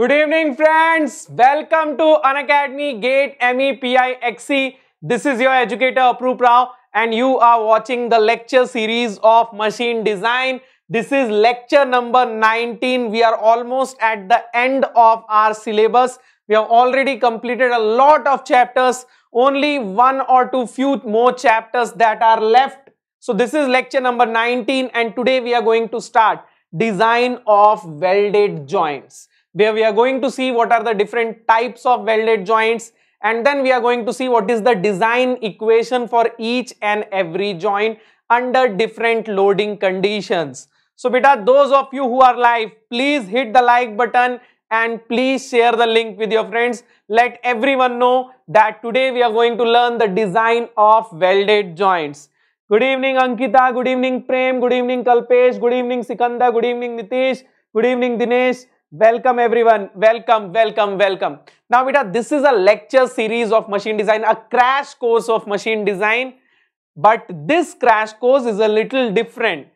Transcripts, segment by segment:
Good evening, friends. Welcome to Unacademy Gate MEPIXE. This is your educator, Aprup Rao, and you are watching the lecture series of machine design. This is lecture number 19. We are almost at the end of our syllabus. We have already completed a lot of chapters, only one or two few more chapters that are left. So this is lecture number 19 and today we are going to start design of welded joints where we are going to see what are the different types of welded joints and then we are going to see what is the design equation for each and every joint under different loading conditions. So beta, those of you who are live, please hit the like button and please share the link with your friends. Let everyone know that today we are going to learn the design of welded joints. Good evening Ankita, good evening Prem, good evening Kalpesh, good evening Sikanda, good evening Nitesh, good evening Dinesh, Welcome everyone. Welcome, welcome, welcome. Now, beta, this is a lecture series of machine design, a crash course of machine design. But this crash course is a little different.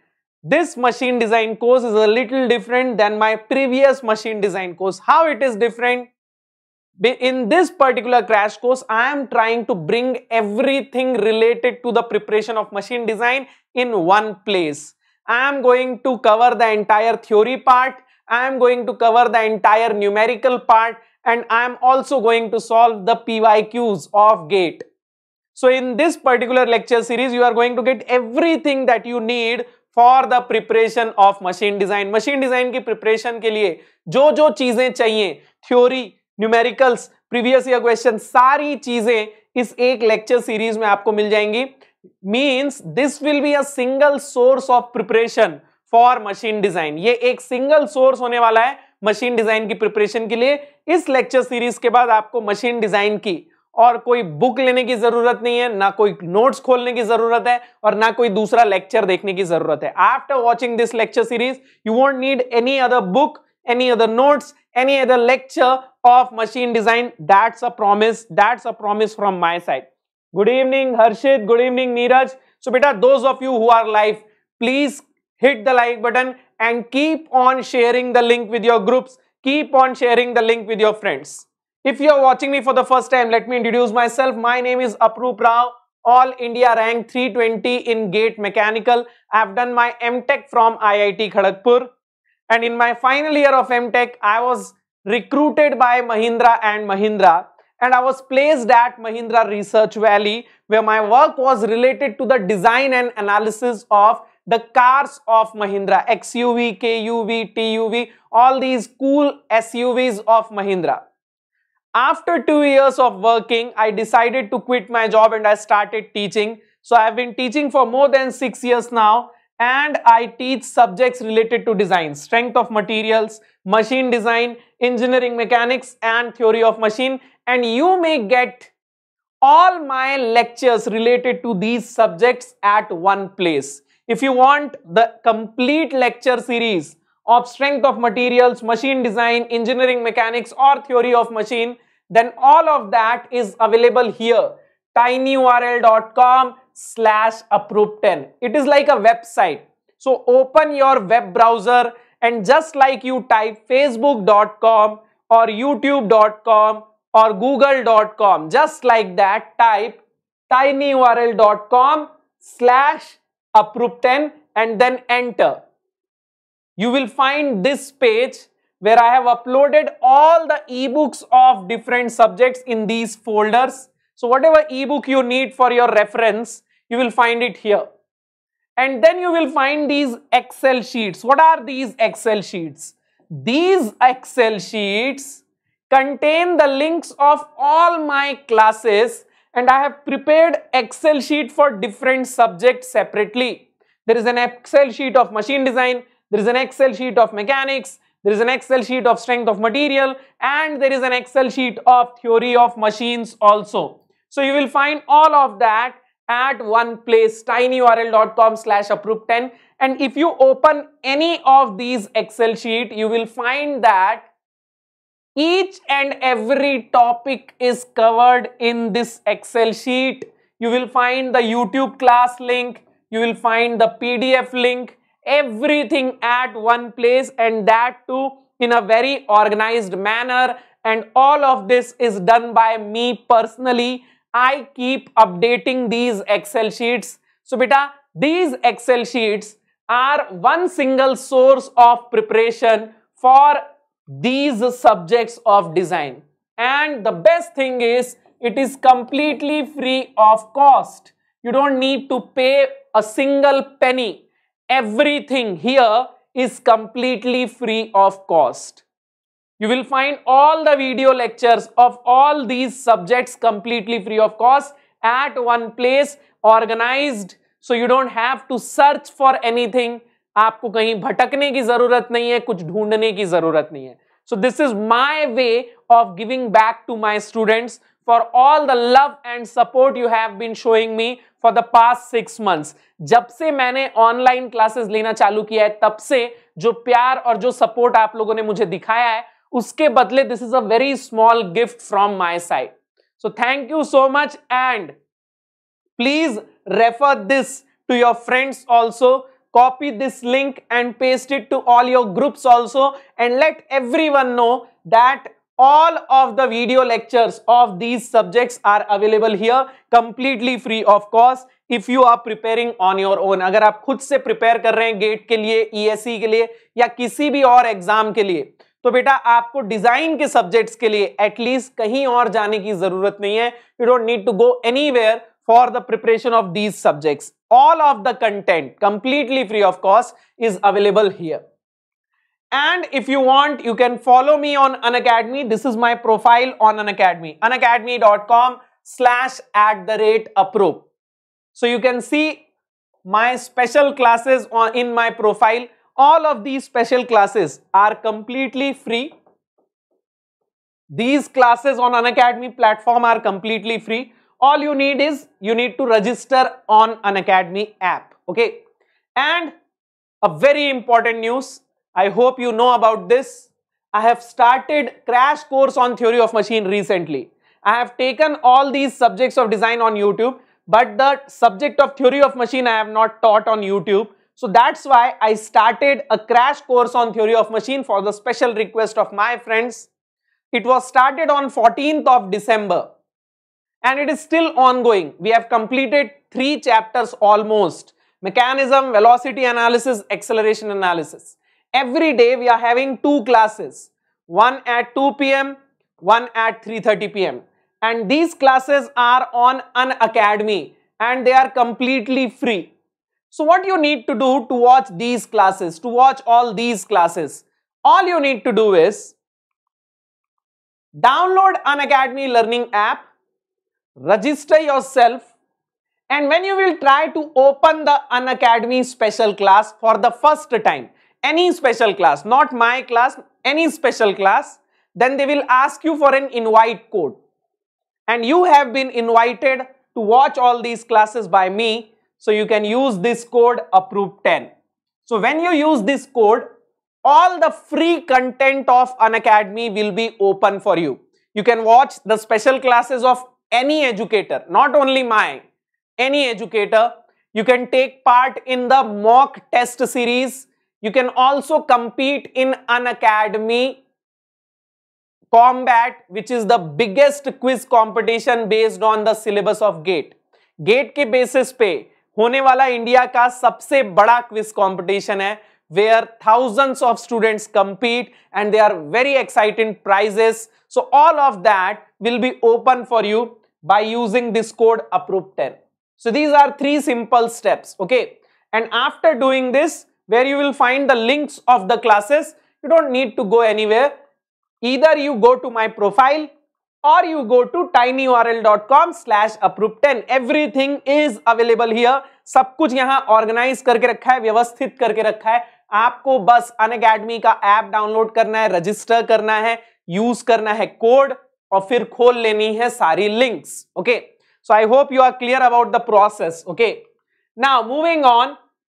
This machine design course is a little different than my previous machine design course. How it is different? In this particular crash course, I am trying to bring everything related to the preparation of machine design in one place. I am going to cover the entire theory part I am going to cover the entire numerical part and I am also going to solve the PYQs of gate. So in this particular lecture series, you are going to get everything that you need for the preparation of machine design. Machine design ki preparation ke liye, jo jo cheeze chahiye, theory, numericals, previous year questions, sari cheeze is ek lecture series mein aapko mil jayengi. Means this will be a single source of preparation. For machine design ये एक single source होने वाला है machine design की preparation के लिए इस lecture series के बाद आपको मशीन डिजाइन की और कोई बुक लेने की जरूरत नहीं है ना कोई नोट्स खोलने की जरूरत है और ना कोई दूसरा लेक्चर देखने की जरूरत है after watching this lecture series you won't need any other book any other notes any other lecture of machine design that's a promise that's a promise from my side good evening Harshit good evening Neeraj so बेटा those of you who are life please hit the like button and keep on sharing the link with your groups. Keep on sharing the link with your friends. If you are watching me for the first time, let me introduce myself. My name is Aprup Rao, All India rank 320 in Gate Mechanical. I have done my MTech from IIT Kharagpur. And in my final year of MTech, I was recruited by Mahindra and Mahindra and I was placed at Mahindra Research Valley where my work was related to the design and analysis of the cars of Mahindra, XUV, KUV, TUV, all these cool SUVs of Mahindra. After two years of working, I decided to quit my job and I started teaching. So I have been teaching for more than six years now and I teach subjects related to design, strength of materials, machine design, engineering mechanics and theory of machine and you may get all my lectures related to these subjects at one place. If you want the complete lecture series of strength of materials, machine design, engineering mechanics or theory of machine, then all of that is available here tinyurl.com slash It It is like a website. So open your web browser and just like you type facebook.com or youtube.com or google.com, just like that type tinyurl.com slash approve 10 and then enter. You will find this page where I have uploaded all the ebooks of different subjects in these folders. So whatever ebook you need for your reference, you will find it here. And then you will find these Excel sheets. What are these Excel sheets? These Excel sheets contain the links of all my classes and I have prepared Excel sheet for different subjects separately. There is an Excel sheet of machine design, there is an Excel sheet of mechanics, there is an Excel sheet of strength of material and there is an Excel sheet of theory of machines also. So you will find all of that at one place tinyurl.com slash approved 10 and if you open any of these Excel sheet you will find that each and every topic is covered in this Excel sheet. You will find the YouTube class link. You will find the PDF link. Everything at one place and that too in a very organized manner. And all of this is done by me personally. I keep updating these Excel sheets. So, beta, these Excel sheets are one single source of preparation for these subjects of design. And the best thing is it is completely free of cost. You don't need to pay a single penny. Everything here is completely free of cost. You will find all the video lectures of all these subjects completely free of cost at one place organized so you don't have to search for anything आपको कहीं भटकने की जरूरत नहीं है कुछ ढूंढने की जरूरत नहीं है so this is my way of giving back to my students for all the love and support you have been showing me for the past six months जब से मैंने ऑनलाइन क्लासेस लेना चालू किया है तब से जो प्यार और जो सपोर्ट आप लोगों ने मुझे दिखाया है उसके बदले this is a very small gift from my side so thank you so much and please refer this to your friends also copy this link and paste it to all your groups also and let everyone know that all of the video lectures of these subjects are available here completely free of cost if you are preparing on your own agar aap khud se prepare kar rahe hain gate ke liye ese ke liye ya kisi bhi aur exam ke liye तो बेटा आपको design के subjects के लिए at least कहीं और जाने की जरूरत नहीं है you don't need to go any for the preparation of these subjects. All of the content completely free of cost is available here. And if you want, you can follow me on Unacademy. This is my profile on Unacademy. Unacademy.com slash at the rate approve. So you can see my special classes on, in my profile. All of these special classes are completely free. These classes on Unacademy platform are completely free all you need is you need to register on an academy app okay and a very important news i hope you know about this i have started crash course on theory of machine recently i have taken all these subjects of design on youtube but the subject of theory of machine i have not taught on youtube so that's why i started a crash course on theory of machine for the special request of my friends it was started on 14th of december and it is still ongoing. We have completed three chapters almost. Mechanism, velocity analysis, acceleration analysis. Every day we are having two classes, one at 2 p.m., one at 3.30 p.m. And these classes are on an academy and they are completely free. So what you need to do to watch these classes, to watch all these classes, all you need to do is download an Academy learning app register yourself and when you will try to open the Unacademy special class for the first time, any special class, not my class, any special class, then they will ask you for an invite code. And you have been invited to watch all these classes by me. So you can use this code approved 10 So when you use this code, all the free content of Unacademy will be open for you. You can watch the special classes of any educator, not only my, any educator, you can take part in the mock test series. You can also compete in an academy combat, which is the biggest quiz competition based on the syllabus of GATE. GATE के basis पे होने वाला India का सबसे बड़ा quiz competition है where thousands of students compete and they are very exciting prizes. So all of that will be open for you by using this code approved10. So these are three simple steps, okay? And after doing this, where you will find the links of the classes, you don't need to go anywhere. Either you go to my profile or you go to tinyurl.com slash approved10. Everything is available here. सब कुछ यहाँ organise करके रखा है व्यवस्थित करके रखा है आपको बस अन अकेडमी का ऐप डाउनलोड करना है रजिस्टर करना है यूज करना है कोड और फिर खोल लेनी है सारी links okay so I hope you are clear about the process okay now moving on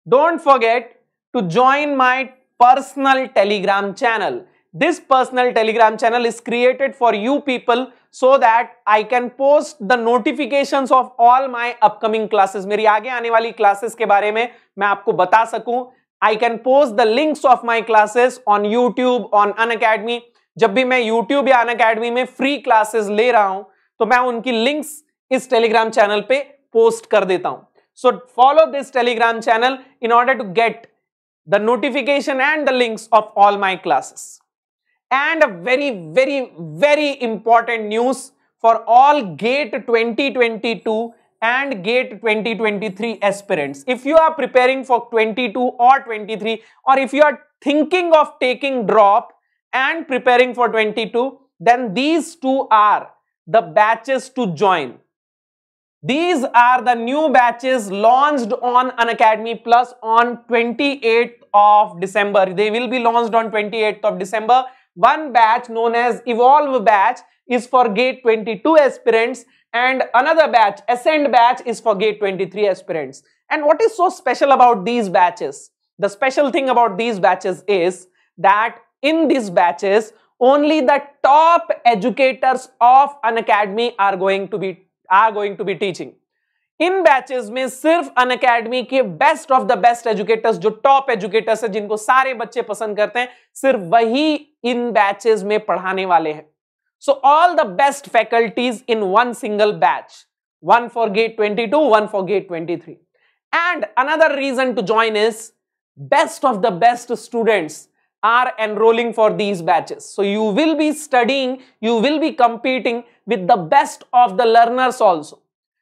don't forget to join my personal Telegram channel this personal Telegram channel is created for you people so that I can post the notification of all my upcoming classes मेरी आगे आने वाली classes के बारे में मैं आपको बता सकूं I can post the links of my classes on YouTube on Unacademy जब भी मैं YouTube या अन अकेडमी में फ्री क्लासेस ले रहा हूं तो मैं उनकी लिंक्स इस टेलीग्राम चैनल पे पोस्ट कर देता हूं so follow this Telegram channel in order to get the notification and the links of all my classes and a very very very important news for all GATE twenty twenty two and GATE twenty twenty three gate if you are you for twenty two और twenty three और if you are thinking of taking drop and preparing for 22, then these two are the batches to join. These are the new batches launched on Unacademy Plus on 28th of December. They will be launched on 28th of December. One batch known as Evolve batch is for gate 22 aspirants and another batch, Ascend batch is for gate 23 aspirants. And what is so special about these batches? The special thing about these batches is that in these batches, only the top educators of an academy are going to be are going to be teaching. In batches में सिर्फ an academy के best of the best educators जो top educators हैं जिनको सारे बच्चे पसंद करते हैं सिर्फ वही in batches में पढ़ाने वाले हैं. So all the best faculties in one single batch, one for gate 22, one for gate 23. And another reason to join is best of the best students are enrolling for these batches. So you will be studying, you will be competing with the best of the learners also.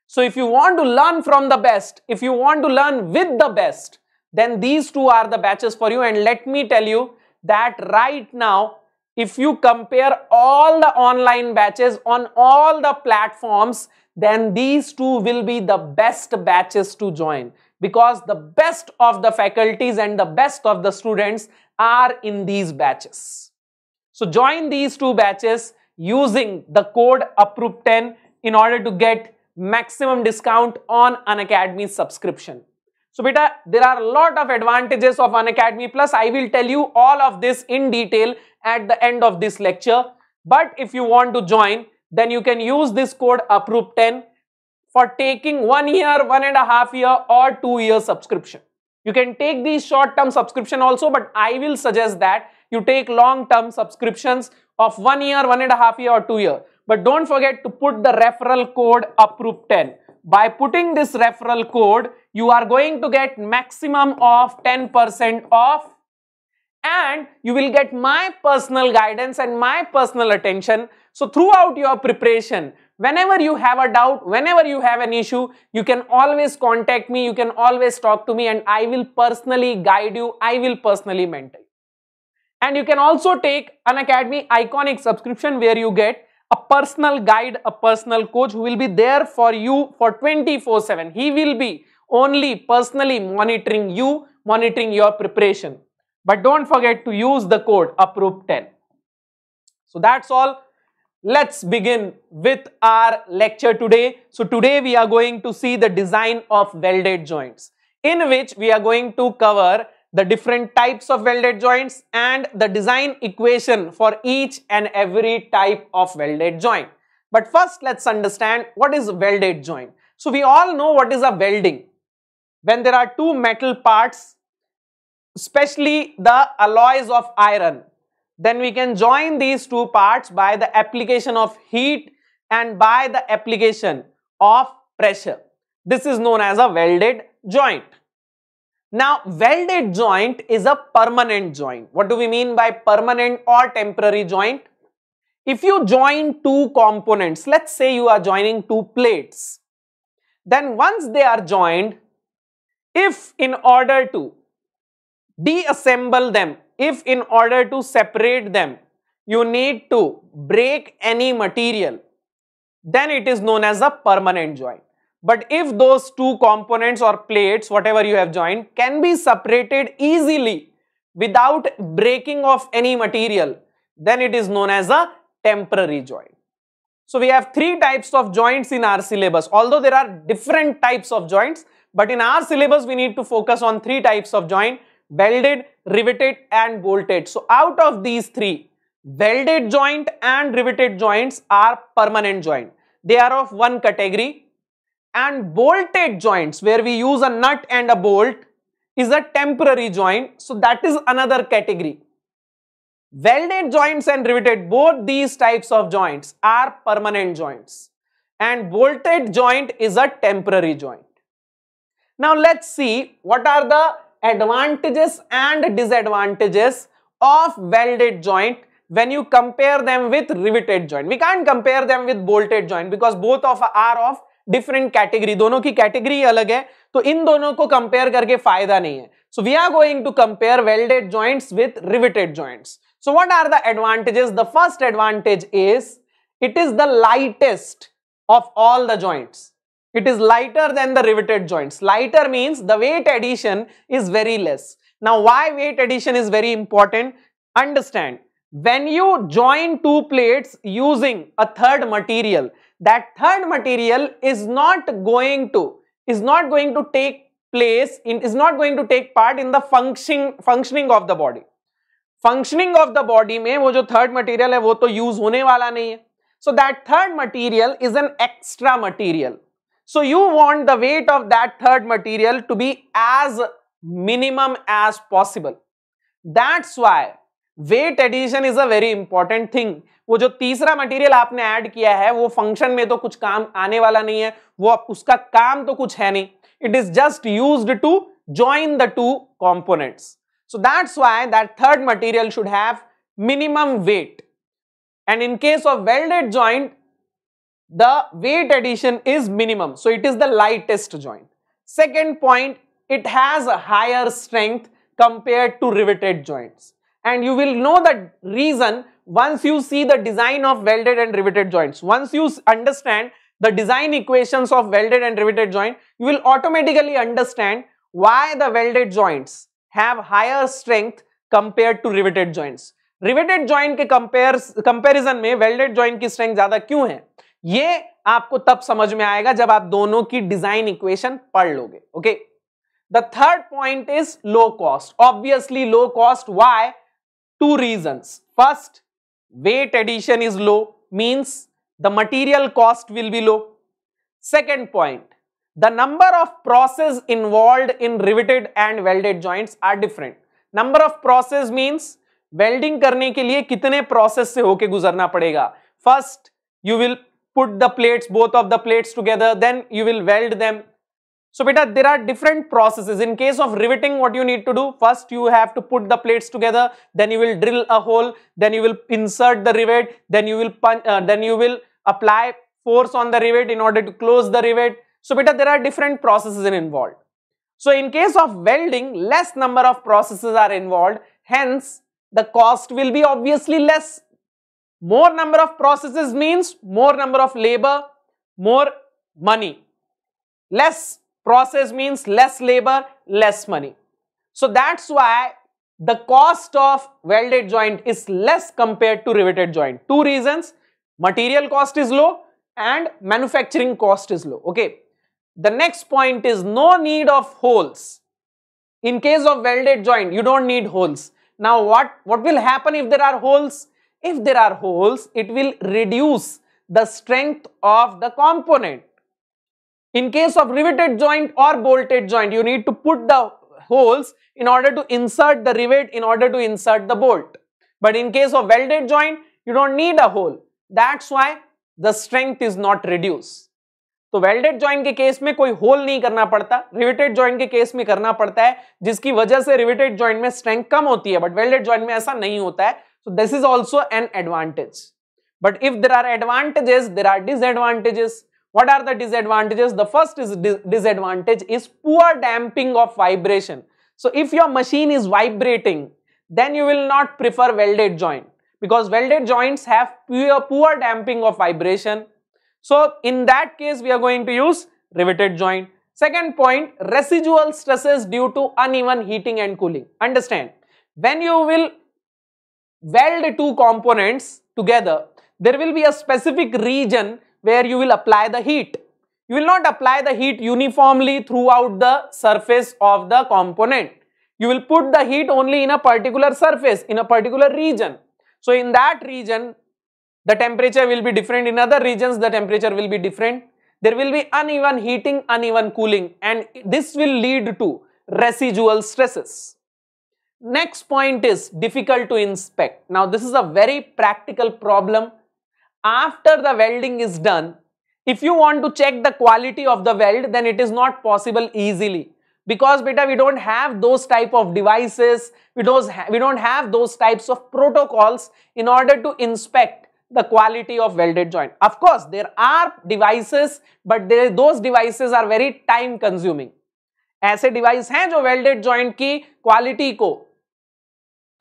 So if you want to learn from the best, if you want to learn with the best, then these two are the batches for you. And let me tell you that right now, if you compare all the online batches on all the platforms, then these two will be the best batches to join because the best of the faculties and the best of the students are in these batches. So join these two batches using the code APROOP10 in order to get maximum discount on an academy subscription. So beta, there are a lot of advantages of an academy plus I will tell you all of this in detail at the end of this lecture. But if you want to join, then you can use this code APROOP10 for taking one year, one and a half year or two year subscription. You can take the short term subscription also, but I will suggest that you take long term subscriptions of one year, one and a half year or two year. But don't forget to put the referral code APPROVE10. By putting this referral code, you are going to get maximum of 10% off and you will get my personal guidance and my personal attention. So throughout your preparation, Whenever you have a doubt, whenever you have an issue, you can always contact me, you can always talk to me and I will personally guide you, I will personally mentor you. And you can also take an Academy Iconic subscription where you get a personal guide, a personal coach who will be there for you for 24-7. He will be only personally monitoring you, monitoring your preparation. But don't forget to use the code APPROVE10. So that's all. Let's begin with our lecture today. So today we are going to see the design of welded joints in which we are going to cover the different types of welded joints and the design equation for each and every type of welded joint. But first let's understand what is welded joint. So we all know what is a welding. When there are two metal parts, especially the alloys of iron, then we can join these two parts by the application of heat and by the application of pressure. This is known as a welded joint. Now, welded joint is a permanent joint. What do we mean by permanent or temporary joint? If you join two components, let's say you are joining two plates, then once they are joined, if in order to deassemble them if in order to separate them, you need to break any material, then it is known as a permanent joint. But if those two components or plates, whatever you have joined, can be separated easily without breaking of any material, then it is known as a temporary joint. So we have three types of joints in our syllabus, although there are different types of joints, but in our syllabus we need to focus on three types of joint, welded, riveted and bolted. So out of these three, welded joint and riveted joints are permanent joint. They are of one category and bolted joints where we use a nut and a bolt is a temporary joint. So that is another category. Welded joints and riveted, both these types of joints are permanent joints and bolted joint is a temporary joint. Now let's see what are the advantages and disadvantages of welded joint when you compare them with riveted joint we can't compare them with bolted joint because both of are of different category दोनों की category अलग है तो इन दोनों को compare करके फायदा नहीं है so we are going to compare welded joints with riveted joints so what are the advantages the first advantage is it is the lightest of all the joints It is lighter than the riveted joints. Lighter means the weight addition is very less. Now, why weight addition is very important? Understand, when you join two plates using a third material, that third material is not going to, is not going to take place, in, is not going to take part in the functioning functioning of the body. Functioning of the body, may, wo jo third material hai wo to use hone wala nahi hai. So that third material is an extra material. so you want the weight of that third material to be as minimum as possible that's why weight addition is a very important thing वो जो तीसरा material आपने add किया है वो function में तो कुछ काम आने वाला नहीं है वो उसका काम तो कुछ है नहीं it is just use to join the two components so that's why that third material should have minimum weight and in case of welded joint the weight addition is minimum. So it is the lightest joint. Second point, it has a higher strength compared to riveted joints. And you will know the reason once you see the design of welded and riveted joints. Once you understand the design equations of welded and riveted joint, you will automatically understand why the welded joints have higher strength compared to riveted joints. Riveted joint के compare comparison में welded joint की strength ज्यादा क्यों है ये आपको तब समझ में आएगा जब आप दोनों की डिजाइन इक्वेशन पढ़ लोगे okay the third point is low cost obviously low cost why two reason first weight addition is low means the material cost will be low second point the number of process involve in riveted and welded joint are different number of process means welding करने के लिए कितने process से होके गुजरना पड़ेगा first you will put the plates, both of the plates together, then you will weld them. So beta, there are different processes. In case of riveting, what you need to do? First, you have to put the plates together, then you will drill a hole, then you will insert the rivet, then you will punch, uh, then you will apply force on the rivet in order to close the rivet. So beta, there are different processes involved. So in case of welding, less number of processes are involved. Hence, the cost will be obviously less more number of processes means more number of labor, more money. Less process means less labor, less money. So that's why the cost of welded joint is less compared to riveted joint. Two reasons, material cost is low and manufacturing cost is low. Okay. The next point is no need of holes. In case of welded joint, you don't need holes. Now what, what will happen if there are holes? If there are holes, it will reduce the strength of the component. In case of riveted joint or bolted joint, you need to put the holes in order to insert the rivet, in order to insert the bolt. But in case of welded joint, you don't need a hole. That's why the strength is not reduced. तो welded joint के case में कोई whole नहीं करना पड़ता riveted joint के case में करना पड़ता है जिसकी वजह से रिवेटेड ज्वाइंट में स्ट्रेंथ कम होती है बट वेल्डेड ज्वाइंट में ऐसा नहीं होता है So this is also an advantage. But if there are advantages, there are disadvantages. What are the disadvantages? The first is disadvantage is poor damping of vibration. So if your machine is vibrating, then you will not prefer welded joint because welded joints have poor, poor damping of vibration. So in that case, we are going to use riveted joint. Second point, residual stresses due to uneven heating and cooling. Understand, when you will weld two components together, there will be a specific region where you will apply the heat. You will not apply the heat uniformly throughout the surface of the component. You will put the heat only in a particular surface, in a particular region. So, in that region, the temperature will be different. In other regions, the temperature will be different. There will be uneven heating, uneven cooling and this will lead to residual stresses. Next point is difficult to inspect. Now this is a very practical problem. After the welding is done, if you want to check the quality of the weld, then it is not possible easily. Because beta, we don't have those type of devices, we don't, we don't have those types of protocols in order to inspect the quality of welded joint. Of course, there are devices, but those devices are very time consuming. ऐसे device हैं जो welded joint की quality को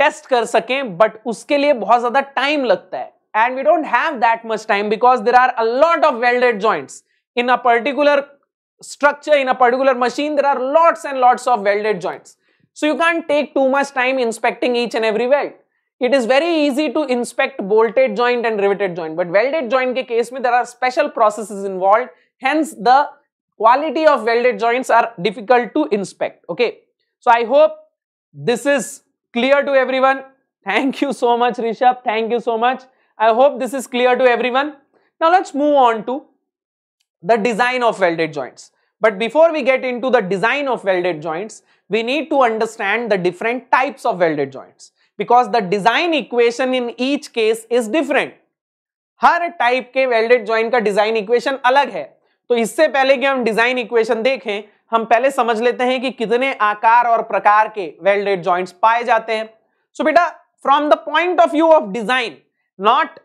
test कर सकें but उसके लिए बहुत ज्यादा टाइम लगता है and we don't have that much time because there are a lot of welded joints in a particular structure in a particular machine there are lots and lots of welded joints so you can take too much time inspecting each and every weld it is very easy to inspect bolted joint and riveted joint but welded joint के case में there are special process involve hence the quality of welded joints are difficult to inspect okay so I hope this is Clear to everyone? Thank you so much, Rishabh. Thank you so much. I hope this is clear to everyone. Now let's move on to the design of welded joints. But before we get into the design of welded joints, we need to understand the different types of welded joints because the design equation in each case is different. हर type के welded joint का design equation अलग है तो इससे पहले कि हम डिजाइन इक्वेशन देखें हम पहले समझ लेते हैं कि कितने आकार और प्रकार के वेल्डेड जॉइंट्स पाए जाते हैं सो so, बेटा from the point of view of design not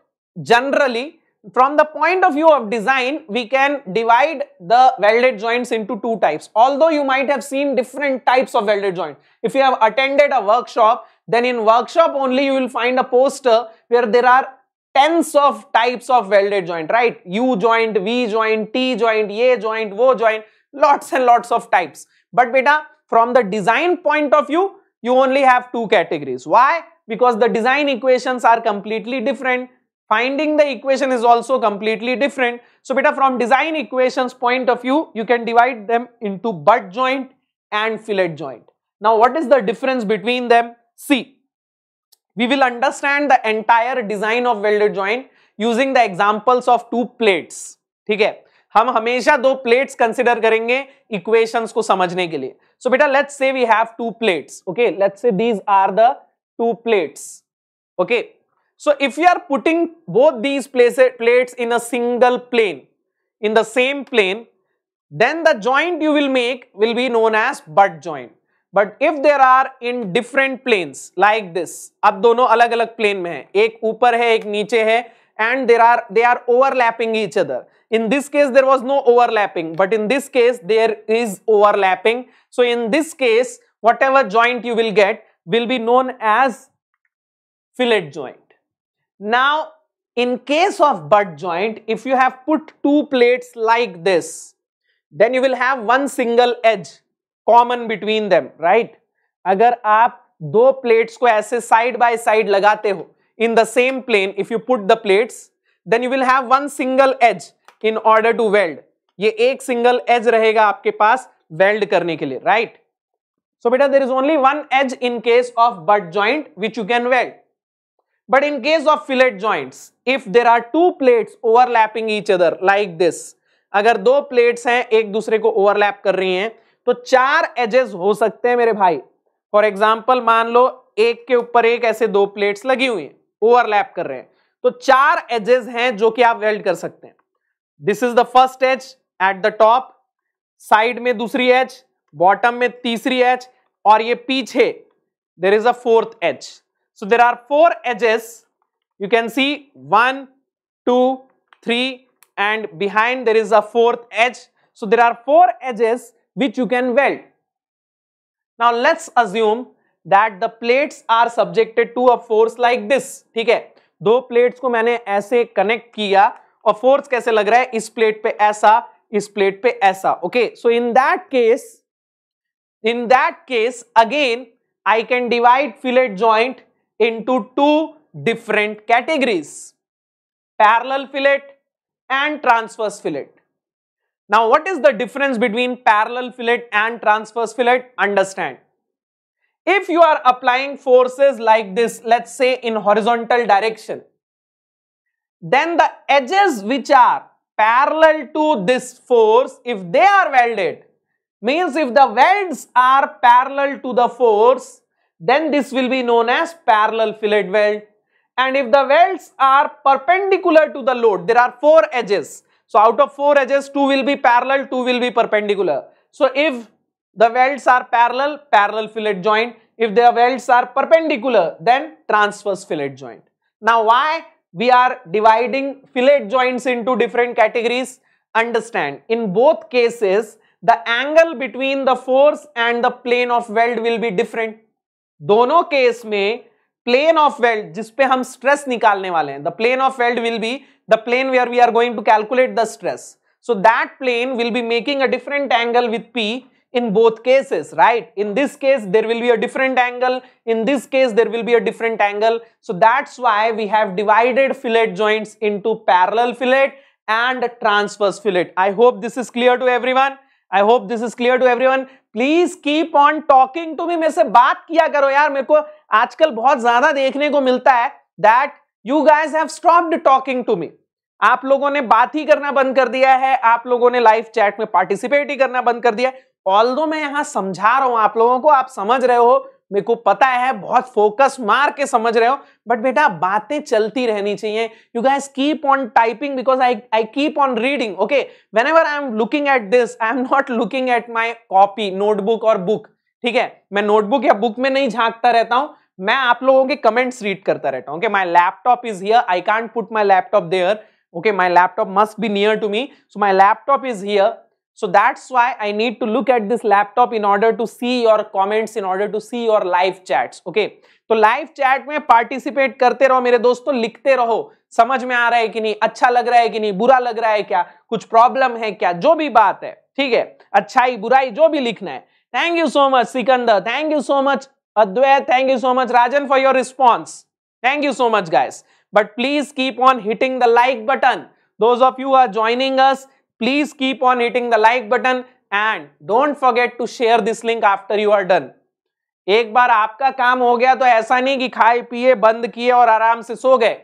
generally from the point of view of design we can divide the welded joints into two types although you might have seen different types of welded joint if you have attended a workshop then in workshop only you will find a poster where there are tens of types of welded joint right u joint v joint t joint a joint wo joint lots and lots of types. But beta, from the design point of view, you only have two categories. Why? Because the design equations are completely different. Finding the equation is also completely different. So beta, from design equations point of view, you can divide them into butt joint and fillet joint. Now, what is the difference between them? See, we will understand the entire design of welded joint using the examples of two plates. ठीक है हम हमेशा दो plates consider करेंगे equation को समझने के लिए सो बेटा let's say we have two plates okay let's say these are the two plates okay so if you are putting both these plates in a single plane in the same plane then the joint you will make will be known as butt joint but if there are in different planes like this अब दोनों अलग अलग plane में है एक ऊपर है एक नीचे है and there are they are overlapping each other in this case there was no overlapping but in this case there is overlapping so in this case whatever joint you will get will be known as fillet joint now in case of butt joint if you have put two plates like this then you will have one single edge common between them right अगर आप दो plates को ऐसे side by side लगाते हो in the same plane if you put the plates then you will have one single edge in order to weld ये एक single as रहेगा आपके पास वेल्ड करने के लिए राइट सो बेटा there is only one edge in case of butt joint which you can weld but in case of fillet joints if there are two plates overlapping each other like this अगर दो plates हैं एक दूसरे को overlap कर रही हैं तो चार एजेस हो सकते हैं मेरे भाई फॉर एग्जाम्पल मान लो एक के ऊपर एक ऐसे दो प्लेट्स लगी हुई हैं ओवरलैप कर रहे हैं तो चार एजेस हैं जो कि आप वेल्ड कर सकते हैं this is the first edge at the top side में दूसरी एज बॉटम में तीसरी एज और ये पीछे there is a fourth edge so there are four edges you can see one two three and behind there is a fourth edge. So there are four edges which you can weld now let's assume that the plates are subjected to a force like this ठीक है दो plates को मैंने ऐसे connect किया और force कैसे लग रहा है इस plate पे ऐसा इस plate पे ऐसा okay so in that case in that case again I can divide fillet joint into two different categories parallel fillet and transverse fillet now what is the difference between parallel fillet and transverse fillet understand if you are applying forces like this, let's say in horizontal direction, then the edges which are parallel to this force, if they are welded, means if the welds are parallel to the force, then this will be known as parallel fillet weld. And if the welds are perpendicular to the load, there are four edges. So out of four edges, two will be parallel, two will be perpendicular. So if the welds are parallel, parallel fillet joint. If the welds are perpendicular, then transverse fillet joint. Now why we are dividing fillet joints into different categories? Understand, in both cases, the angle between the force and the plane of weld will be different. दोनों case में plane of weld, जिसपे हम stress निकालने वाले the plane of weld will be the plane where we are going to calculate the stress. So that plane will be making a different angle with P. in both cases, right? In this case, there will be a different angle. In this case, there will be a different angle. So that's why we have divided fillet joints into parallel fillet and transverse fillet. I hope this is clear to everyone. i hope this is clear to everyone please keep on talking to me मेरे से बात किया करो यार मेरे को आजकल बहुत ज्यादा देखने को मिलता है that you guys have stopped talking to me आप लोगों ने बात ही करना बंद कर दिया है आप लोगों ने लाइव चैट में पार्टिसिपेट ही करना बंद कर दिया है ऑल दो मैं यहाँ समझा रहा हूँ आप लोगों को आप समझ रहे हो मेरे को पता है बहुत फोकस मार के समझ रहे हो बट बेटा बातें चलती रहनी चाहिए you guys keep on typing because I I keep on reading okay whenever I am looking at this I am not looking at my copy notebook और बुक ठीक है मैं नोटबुक या बुक में नहीं झांकता रहता हूं मैं आप लोगों के कमेंट्स रीड करता रहता हूँ my laptop is here I can't put my laptop there okay my laptop must be near to me so my laptop is here So that's why I need to look at this laptop in order to see your comments, in order to see your live chats. Okay. तो live chat में participate करते रहो मेरे दोस्तों लिखते रहो समझ में आ रहा है कि नहीं अच्छा लग रहा है कि नहीं बुरा लग रहा है क्या कुछ प्रॉब्लम है क्या जो भी बात है ठीक है अच्छाई बुराई जो भी लिखना है thank you so much Sikandar thank you so much Advait thank you so much Rajan for your response thank you so much guys but please keep on hitting the like button those of you are joining us Please keep on hitting the like button and don't forget to share this link after you are done. एक बार आपका काम हो गया तो ऐसा नहीं कि खाए पिए बंद किए और आराम से सो गए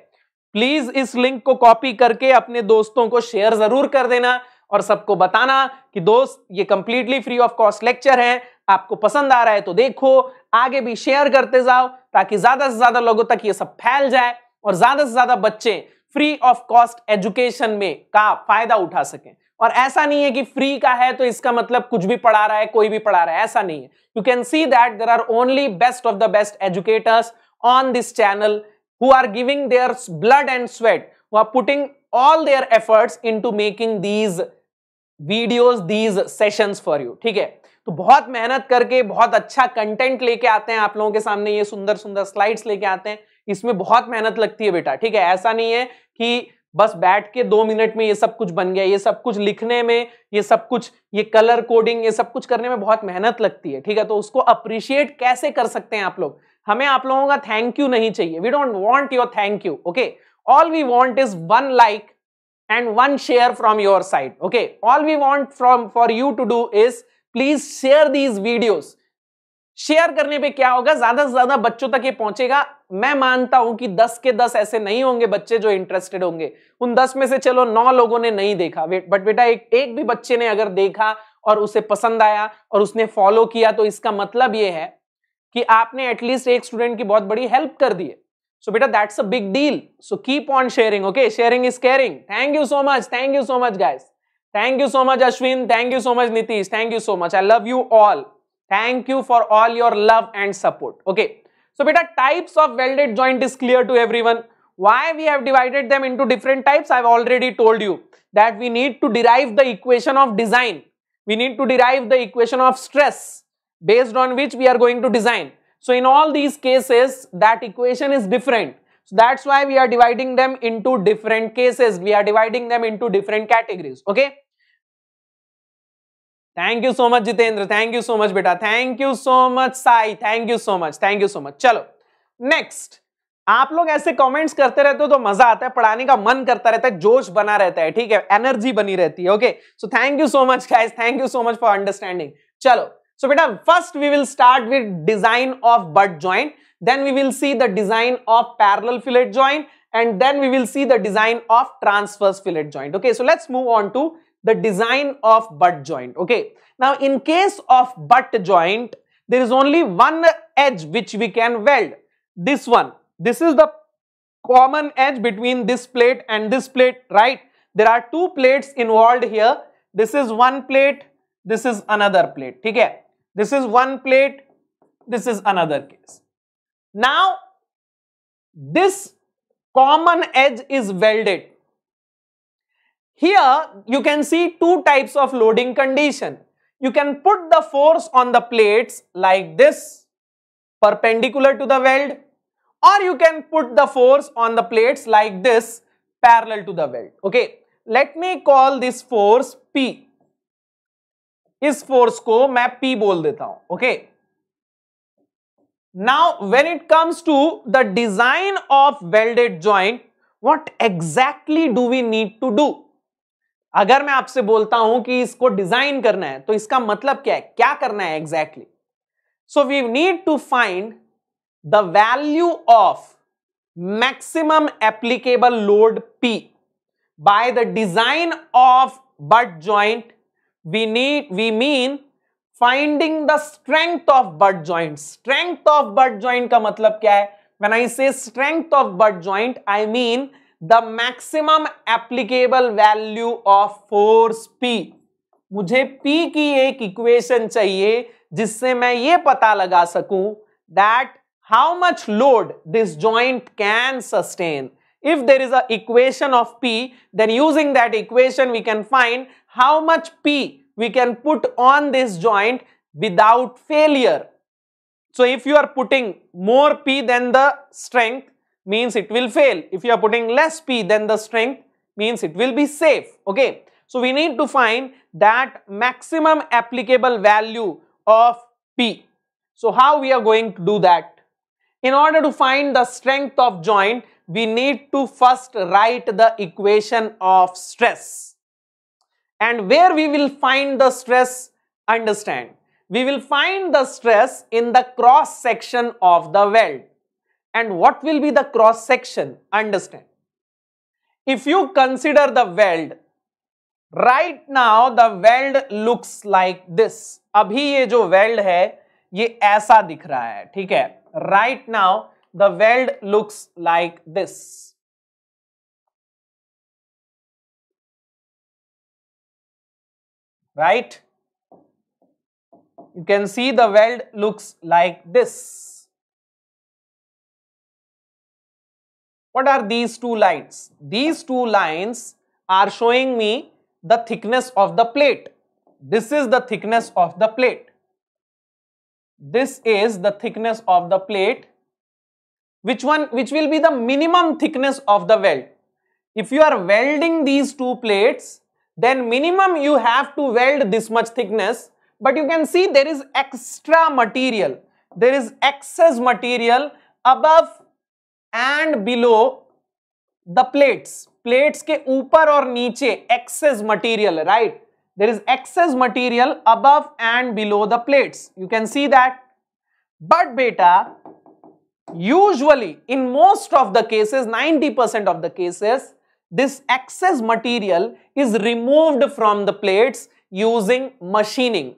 प्लीज इस लिंक को कॉपी करके अपने दोस्तों को शेयर जरूर कर देना और सबको बताना कि दोस्त ये completely free of cost lecture है आपको पसंद आ रहा है तो देखो आगे भी शेयर करते जाओ ताकि ज्यादा से ज्यादा लोगों तक ये सब फैल जाए और ज्यादा से ज्यादा बच्चे फ्री ऑफ कॉस्ट एजुकेशन में का फायदा उठा सकें और ऐसा नहीं है कि फ्री का है तो इसका मतलब कुछ भी पढ़ा रहा है कोई भी पढ़ा रहा है ऐसा नहीं है you can see that there are only best of the best educators on this channel who are giving their blood and sweat who are putting all their efforts into making these videos these session for you ठीक है तो बहुत मेहनत करके बहुत अच्छा content लेके आते हैं आप लोगों के सामने ये सुंदर सुंदर स्लाइड्स लेके आते हैं इसमें बहुत मेहनत लगती है बेटा ठीक है ऐसा नहीं है कि बस बैठ के दो मिनट में ये सब कुछ बन गया ये सब कुछ लिखने में ये सब कुछ ये कलर कोडिंग ये सब कुछ करने में बहुत मेहनत लगती है ठीक है तो उसको अप्रिशिएट कैसे कर सकते हैं आप लोग हमें आप लोगों का थैंक यू नहीं चाहिए we don't want your thank you okay all we want is one like and one share from your side okay all we want from for you to do is please share these videos share करने पे क्या होगा ज्यादा से ज्यादा बच्चों तक ये पहुंचेगा मैं मानता हूं कि 10 के 10 ऐसे नहीं होंगे बच्चे जो इंटरेस्टेड होंगे उन 10 में से चलो 9 लोगों ने नहीं देखा बट बेटा एक एक भी बच्चे ने अगर देखा और उसे पसंद आया और उसने फॉलो किया तो इसका मतलब ये है कि आपने एटलीस्ट एक स्टूडेंट की बहुत बड़ी हेल्प कर दी है सो बेटा that's a big deal so keep on sharing okay sharing is caring thank you so much thank you so much guys thank you so much Ashwin thank you so much Nitish thank you so much I love you all Thank you for all your love and support. Okay. So beta types of welded joint is clear to everyone. Why we have divided them into different types? I have already told you that we need to derive the equation of design. We need to derive the equation of stress based on which we are going to design. So in all these cases that equation is different. So that's why we are dividing them into different cases. We are dividing them into different categories. Okay. Thank you so much Jitendra thank you so much बेटा thank you so much Sai thank you so much thank you so much चलो next आप लोग ऐसे comments करते रहते हो तो मजा आता है पढ़ाने का मन करता रहता है जोश बना रहता है ठीक है एनर्जी बनी रहती है okay so thank you so much guys thank you so much for understanding चलो सो बेटा first we will start with design of butt joint then we will see the design of parallel fillet joint and then we will see the design of transverse fillet joint okay so let's move on to the design of butt joint. Okay. Now, in case of butt joint, there is only one edge which we can weld. This one. This is the common edge between this plate and this plate, right? There are two plates involved here. This is one plate. This is another plate. Okay. This is one plate. This is another case. Now, this common edge is welded here you can see two types of loading condition. You can put the force on the plates like this perpendicular to the weld or you can put the force on the plates like this parallel to the weld. Okay, let me call this force P. Is ko force P bol बोल देता Okay. Now when it comes to the design of welded joint, what exactly do we need to do? अगर मैं आपसे बोलता हूं कि इसको design करना है तो इसका मतलब क्या है क्या करना है exactly so we need to find the value of maximum applicable load P by the design of butt joint we need we mean finding the strength of butt joint strength of butt joint का मतलब क्या है When I say strength of butt joint, I mean the maximum applicable value of force P मुझे P की एक equation चाहिए जिससे मैं ये पता लगा सकूं that how much load this joint can sustain if there is equation of P then using that equation we can find how much P we can put on this joint without failure so if you are putting more P then the strength means it will fail. If you are putting less P than the strength means it will be safe. Okay. So we need to find that maximum applicable value of P. So how we are going to do that? In order to find the strength of joint, we need to first write the equation of stress. And where we will find the stress, understand. We will find the stress in the cross section of the weld. and what will be the cross section understand if you consider the weld right now the weld looks like this abhi ye jo weld hai ye aisa dikh raha hai theek hai right now the weld looks like this right you can see the weld looks like this What are these two lines? These two lines are showing me the thickness of the plate. This is the thickness of the plate. This is the thickness of the plate. Which one, which will be the minimum thickness of the weld? If you are welding these two plates, then minimum you have to weld this much thickness. But you can see there is extra material. There is excess material above and below the plates plates के ऊपर और नीचे excess material right there is excess material above and below the plates you can see that but बेटा usually in most of the cases 90% of the cases this excess material is removed from the plates using machining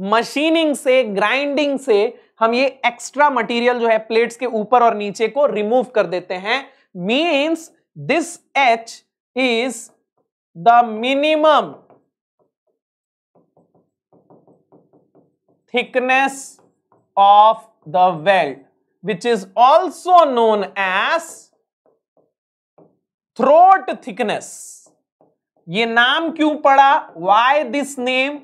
machining से grinding से हम ये extra material जो है plates के ऊपर और नीचे को रिमूव कर देते हैं means this H is the minimum thickness of the weld which is also known as throat thickness ये नाम क्यों पड़ा why this name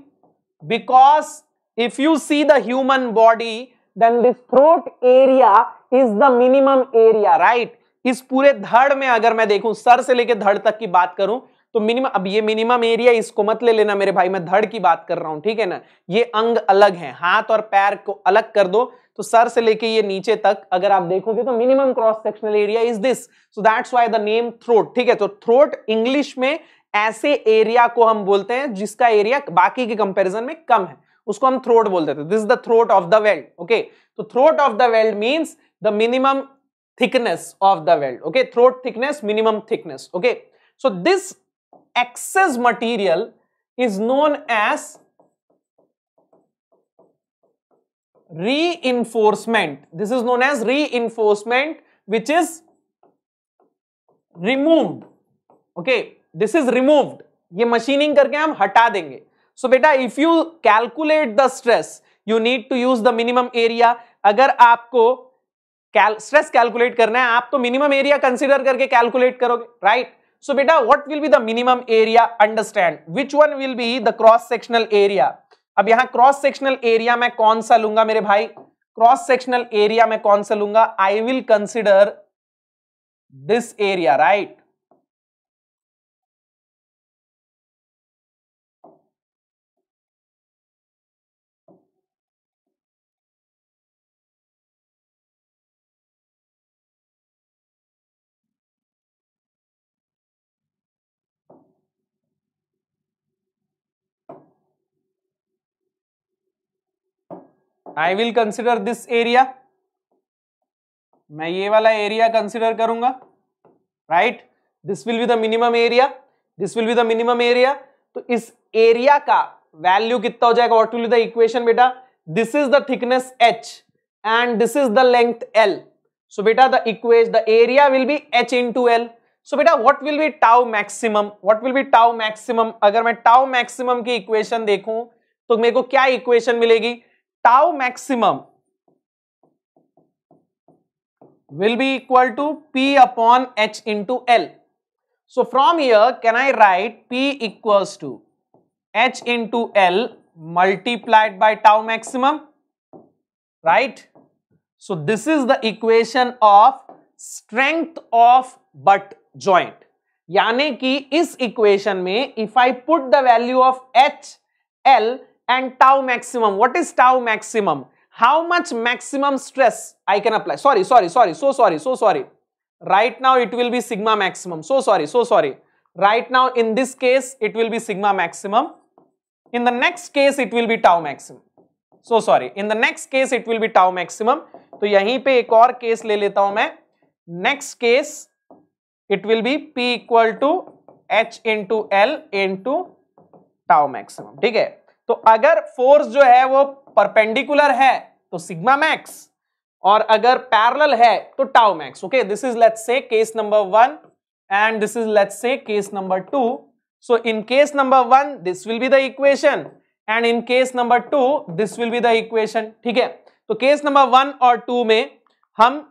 because if you see the human body then this throat area is the minimum area right इस पूरे धड़ में अगर मैं देखूं सर से लेकर धड़ तक की बात करूं तो मिनिमम अब ये मिनिमम एरिया इसको मत ले लेना मेरे भाई मैं धड़ की बात कर रहा हूं ठीक है ना ये अंग अलग है हाथ और पैर को अलग कर दो तो सर से लेके ये नीचे तक अगर आप देखोगे तो minimum cross sectional area is this so that's why the name throat ठीक है तो थ्रोट इंग्लिश में ऐसे एरिया को हम बोलते हैं जिसका एरिया बाकी के कंपैरिजन में कम है उसको हम थ्रोट बोलते थे this is the throat of the weld okay तो throat of the weld means the minimum thickness of the weld okay throat thickness minimum thickness okay so this excess material is known as reinforcement. This is known as reinforcement which is removed. Okay. This is removed ये machining करके हम हटा देंगे so so, बेटा if you calculate the stress you need to use the minimum area अगर आपको stress calculate करना है आप तो मिनिमम एरिया कंसिडर करके कैलकुलेट करोगे राइट सो बेटा what will be the minimum area understand which one will be the cross sectional area अब यहां क्रॉस सेक्शनल एरिया मैं कौन सा लूंगा मेरे भाई क्रॉस सेक्शनल एरिया मैं कौन सा लूंगा I will consider this area right I will consider this area मैं ये वाला एरिया कंसिडर करूंगा right this will be the minimum area this will be the minimum area तो इस एरिया का वैल्यू कितना हो जाएगा वॉट विल द इक्वेशन बेटा this is the thickness H and this is the length L so बेटा the equation the area will be H into L so बेटा what will be tau maximum what will be tau maximum अगर मैं tau maximum की equation देखूं तो मेरे को क्या इक्वेशन मिलेगी tau maximum will be equal to P upon H into L. So from here can I write P equals to H into L multiplied by tau maximum right. So this is the equation of strength of butt joint. यानी कि इस equation में if I put the value of H L and tau maximum. What is tau maximum? How much maximum stress I can apply? Sorry, sorry, sorry, so sorry, so sorry. Right now it will be sigma maximum. So sorry, so sorry. Right now in this case it will be sigma maximum. In the next case it will be tau maximum. So sorry. In the next case it will be tau maximum. तो यहीं पे एक और case ले लेता हूं मैं next case it will be P equal to H into L into tau maximum ठीक है तो अगर फोर्स जो है वो परपेंडिकुलर है तो सिग्मा मैक्स और अगर पैरल है तो tau max okay this is let's say case number one and this is let's say case number two so in case number one this will be the equation and in case number two this will be the equation ठीक है तो case number one और two में हम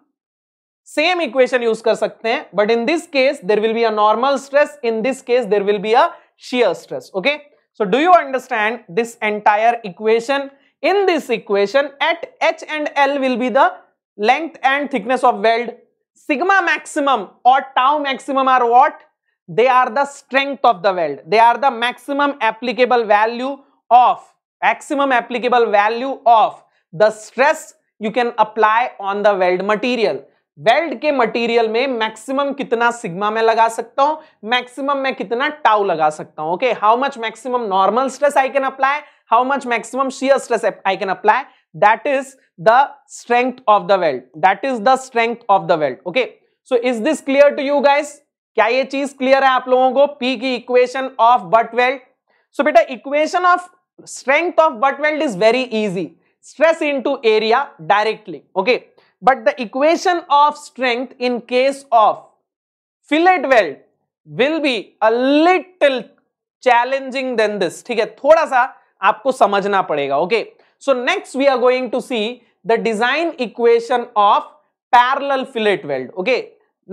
same equation use कर सकते हैं but in this case there will be a normal stress in this case there will be a shear stress okay So do you understand this entire equation? In this equation at H and L will be the length and thickness of weld. Sigma maximum or tau maximum are what? They are the strength of the weld. They are the maximum applicable value of, maximum applicable value of the stress you can apply on the weld material. Weld के material में maximum कितना sigma में लगा सकता हूं maximum मैं कितना tau लगा सकता हूं okay how much maximum normal stress I can apply how much maximum shear stress I can apply that is the strength of the weld that is the strength of the weld okay so is this clear to you guys क्या ये चीज clear है आप लोगों को P की equation of butt weld so बेटा equation of strength of butt weld is very easy stress into area directly okay okay? But the equation of strength in case of fillet weld will be a little challenging than this. ठीक है थोड़ा सा आपको समझना पड़ेगा Okay. So next we are going to see the design equation of parallel fillet weld okay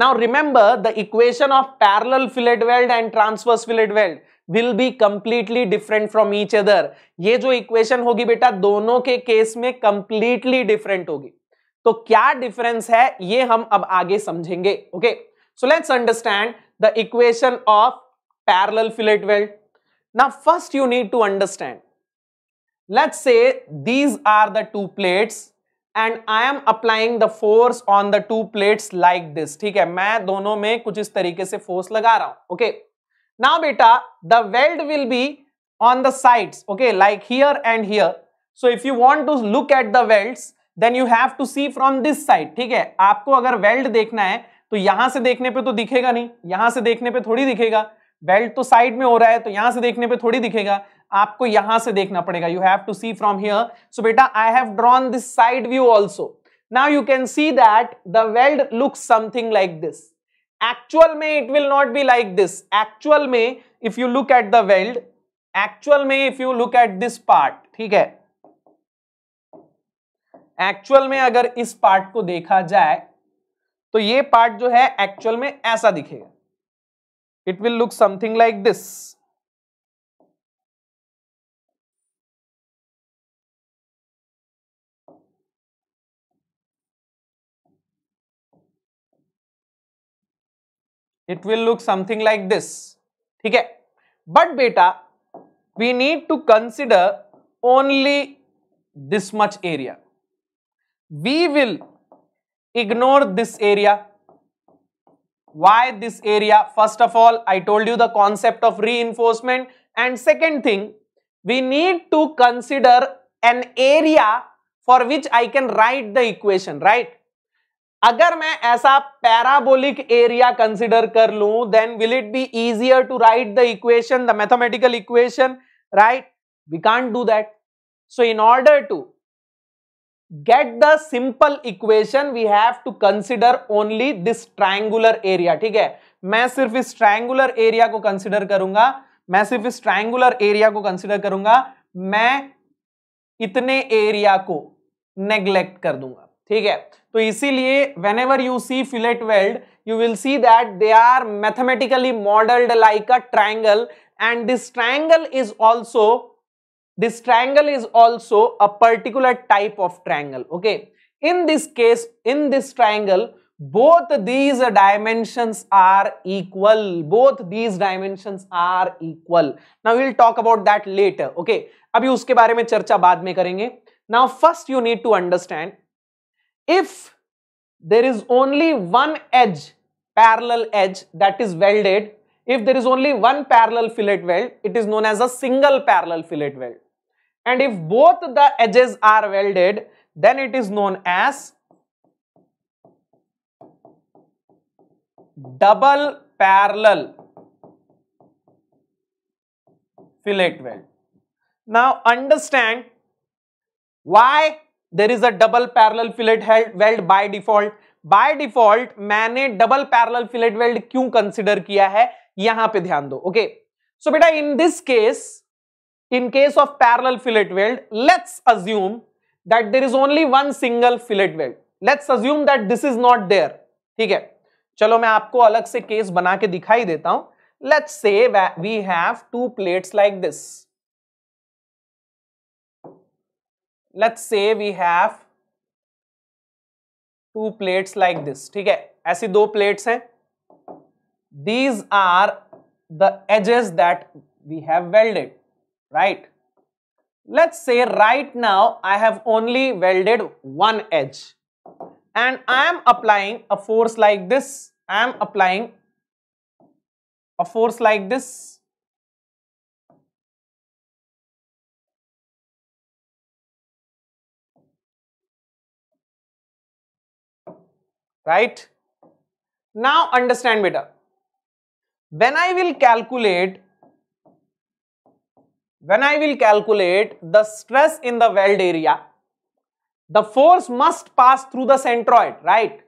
now remember the equation of parallel fillet weld and transverse fillet weld will be completely different from each other ये जो equation होगी बेटा दोनों के case में completely different होगी तो क्या डिफरेंस है ये हम अब आगे समझेंगे okay so let's understand the equation of parallel fillet weld ना first you need to understand let's say these are the two plates and I am applying the force on the two plates like this ठीक है मैं दोनों में कुछ इस तरीके से फोर्स लगा रहा हूं ओके ना बेटा the weld will be on the side okay like here and here so if you want to look at the welds then you have to see from this side ठीक है आपको अगर weld देखना है तो यहां से देखने पे तो दिखेगा नहीं यहां से देखने पे थोड़ी दिखेगा वेल्ड तो साइड में हो रहा है तो यहां से देखने पे थोड़ी दिखेगा आपको यहां से देखना पड़ेगा you have to see from here so बेटा I have drawn this side view also now you can see that the weld look something like this actual में it will not be like this actual में if you look at the weld actual में if you look at this part ठीक है actual में अगर इस part को देखा जाए तो ये पार्ट जो है एक्चुअल में ऐसा दिखेगा it will look something like this it will look something like this ठीक है बट बेटा we need to consider only this much area we will ignore this area. Why this area? First of all, I told you the concept of reinforcement. And second thing, we need to consider an area for which I can write the equation, right? Agar main a parabolic area consider kar then will it be easier to write the equation, the mathematical equation, right? We can't do that. So in order to get the simple equation we have to consider only this triangular area ठीक है मैं सिर्फ इस triangular area को consider करूंगा मैं सिर्फ इस ट्राइंगुलर एरिया को कंसिडर करूंगा मैं इतने एरिया को नेग्लेक्ट कर दूंगा ठीक है तो इसीलिए whenever you see fillet weld you will see that they are mathematically modelled like a triangle and this triangle is also this triangle is also a particular type of triangle okay in this case in this triangle both these dimensions are equal both these dimensions are equal now we'll talk about that later okay abhi uske bare mein charcha baad mein karenge now first you need to understand if there is only one edge parallel edge that is welded if there is only one parallel fillet weld, it is known as a single parallel fillet weld. and if both the edges are welded then it is known as double parallel fillet weld now understand why there is a double parallel fillet weld by default By default मैंने double parallel fillet weld क्यों consider किया है यहां पे ध्यान दो okay so बेटा in this case in case of parallel fillet weld, let's assume that there is only one single fillet weld. Let's assume that this is not there. theek hai chalo main aapko alag se case bana ke dikhai deta hu let's say we have two plates like this let's say we have two plates like this theek hai ऐसी do plates hain these are the edges that we have welded right? Let's say right now I have only welded one edge and I am applying a force like this. I am applying a force like this. Right? Now understand better. When I will calculate when I will calculate the stress in the weld area, the force must pass through the centroid, right?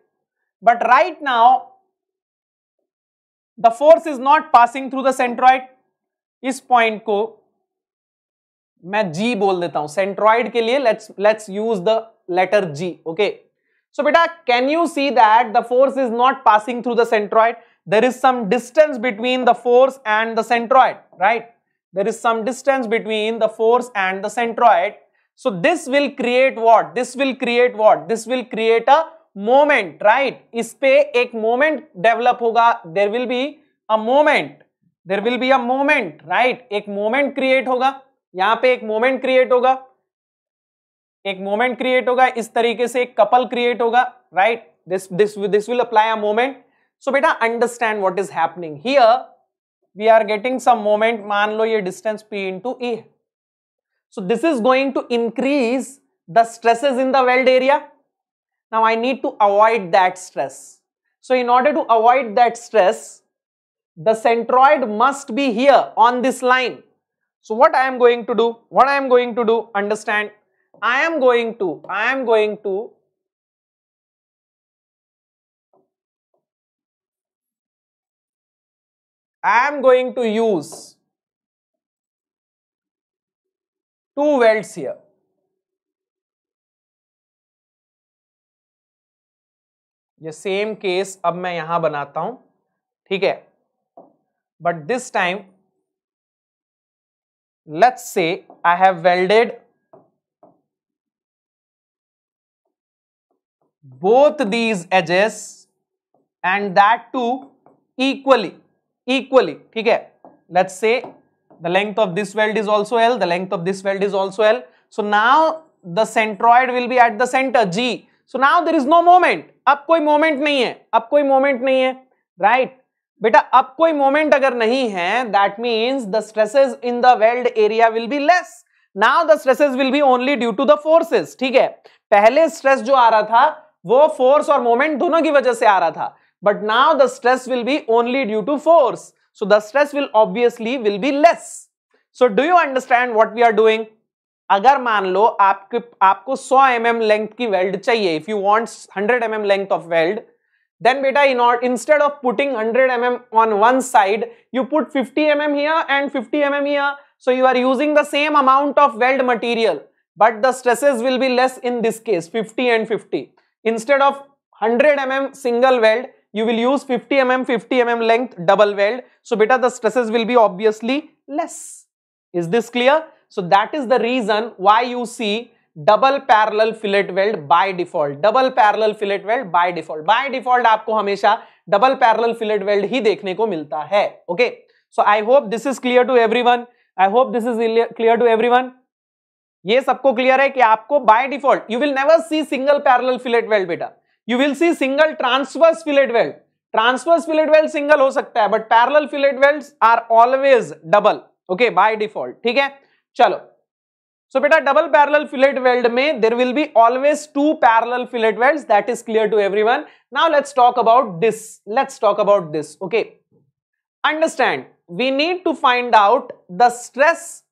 But right now, the force is not passing through the centroid. Is point ko, main G bol deta Centroid ke liye, let's, let's use the letter G, okay? So, beta, can you see that the force is not passing through the centroid? There is some distance between the force and the centroid, right? There is some distance between the force and the centroid. So this will create what? This will create what? This will create a moment, right? Ispe पे एक moment develop होगा. There will be a moment. There will be a moment, right? एक moment create होगा. यहाँ पे एक moment create होगा. एक moment create होगा. इस तरीके से एक couple create होगा, right? This this this will apply a moment. So बेटा understand what is happening here we are getting some moment Man, lo, ये distance p into E. so this is going to increase the stresses in the weld area now I need to avoid that stress so in order to avoid that stress the centroid must be here on this line so what I am going to do what I am going to do understand I am going to I am going to I am going to use two welds here ये same case अब मैं यहां बनाता हूं ठीक है but this time let's say I have welded both these edges and that too equally equally ठीक है let's say the length of this weld is also L the length of this weld is also L so now the centroid will be at the center G so now there is no moment अब कोई moment नहीं है अब कोई moment नहीं है right right? बेटा अब कोई मोमेंट अगर नहीं है that means the stresses in the weld area will be less now the stresses will be only due to the forces ठीक है पहले स्ट्रेस जो आ रहा था वो फोर्स और मोमेंट दोनों की वजह से आ रहा था But now the stress will be only due to force. So the stress will obviously will be less. So do you understand what we are doing? अगर मान लो आपके आपको 100 mm length की weld चाहिए if you want 100 mm length of weld, then beta in or instead of putting 100 mm on one side you put 50 mm here and 50 mm here so you are using the same amount of weld material but the stresses will be less in this case 50 and 50 instead of 100 mm single weld you will use 50 mm 50 mm length double weld so beta the stresses will be obviously less is this clear so that is the reason why you see double parallel fillet weld by default double parallel fillet weld by default by default आपको हमेशा double parallel fillet weld ही देखने को मिलता है okay so I hope this is clear to everyone I hope this is clear to everyone ये सबको clear है कि आपको by default you will never see single parallel fillet weld बेटा you will see single transverse fillet weld. Transverse fillet weld single ho sakta hai, but parallel fillet welds are always double. Okay, by default. Theek hai? Chalo. So, beta, double parallel fillet weld mein, there will be always two parallel fillet welds. That is clear to everyone. Now, let's talk about this. Let's talk about this. Okay. Understand, we need to find out the stress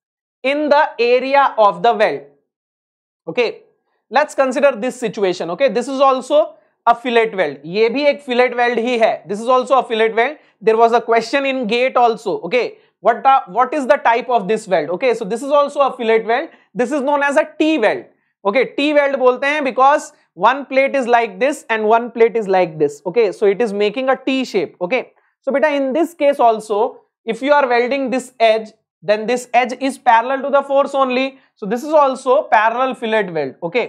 in the area of the weld. Okay. Let's consider this situation. Okay. This is also a fillet weld. ये भी एक fillet weld ही है This is also a fillet weld. There was a question in gate also. Okay. what the, what is the type of this weld okay so this is also a fillet weld this is known as a t weld okay t weld bolte hain because one plate is like this and one plate is like this okay so it is making a t shape okay so beta in this case also if you are welding this edge then this edge is parallel to the force only so this is also parallel fillet weld okay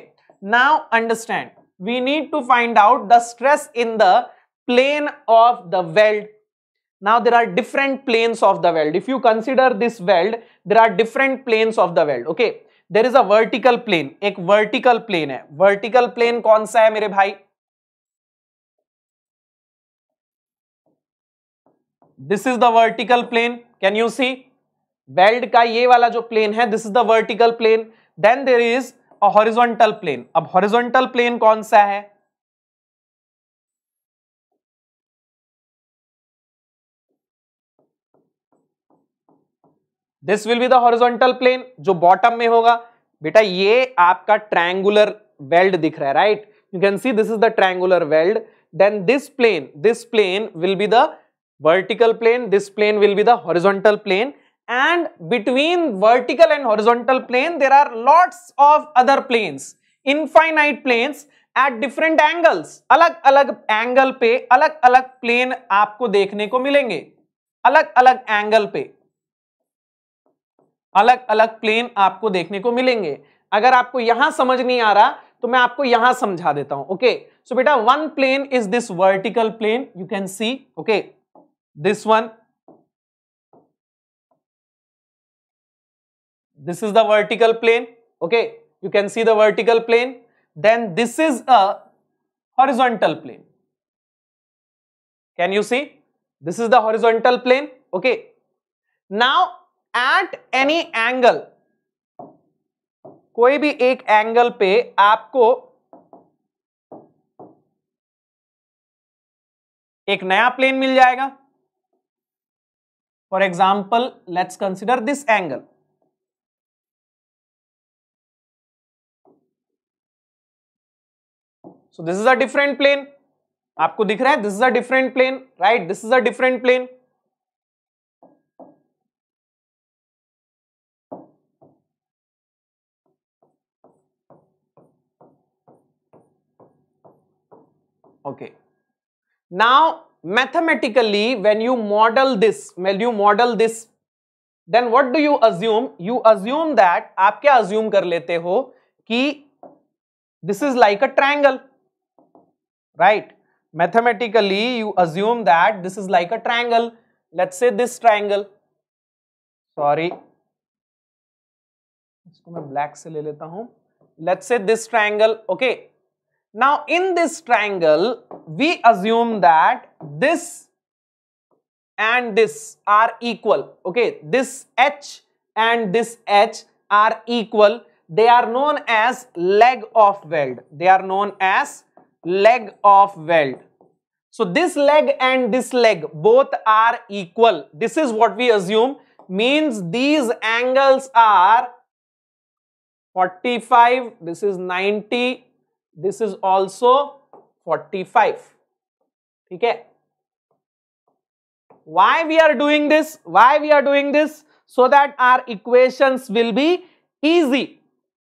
now understand we need to find out the stress in the plane of the weld. Now there are different planes of the weld. If you consider this weld, there are different planes of the weld. Okay. There is a vertical plane. Ek vertical plane hai. Vertical plane kaun sa hai mere This is the vertical plane. Can you see? Weld ka ye wala jo plane hai. This is the vertical plane. Then there is horizontal plane अब horizontal plane कौन सा है this will be the horizontal plane जो bottom में होगा बेटा ये आपका ट्रायंगुलर वेल्ड दिख रहा है right you can see this is the triangular weld then this plane this plane will be the vertical plane this plane will be the horizontal plane and between vertical and horizontal plane there are lots of other planes infinite planes at different angles अलग अलग angle पे अलग अलग plane आपको देखने को मिलेंगे अलग अलग एंगल पे अलग अलग प्लेन आपको देखने को मिलेंगे अगर आपको यहां समझ नहीं आ रहा तो मैं आपको यहां समझा देता हूं ओके सो बेटा one plane is this vertical plane you can see okay this one This is the vertical plane. Okay, you can see the vertical plane. Then this is a horizontal plane. Can you see? This is the horizontal plane. Okay. Now at any angle, कोई भी एक angle पे आपको एक नया plane मिल जाएगा for example let's consider this angle So this is a different plane. आपको दिख रहा है This is a different plane, right? This is a different plane. okay now mathematically when you model this when you model this then what do you assume you assume that आप क्या assume कर लेते हो कि this is like a triangle right? Mathematically, you assume that this is like a triangle. Let's say this triangle. Sorry. black मैं black से ले हूं let's say this triangle okay now in this triangle we assume that this and this are equal okay this h and this h are equal they are known as leg of weld they are known as leg of weld. So this leg and this leg both are equal. This is what we assume means these angles are 45, this is 90, this is also 45. Okay. Why we are doing this? Why we are doing this? So that our equations will be easy.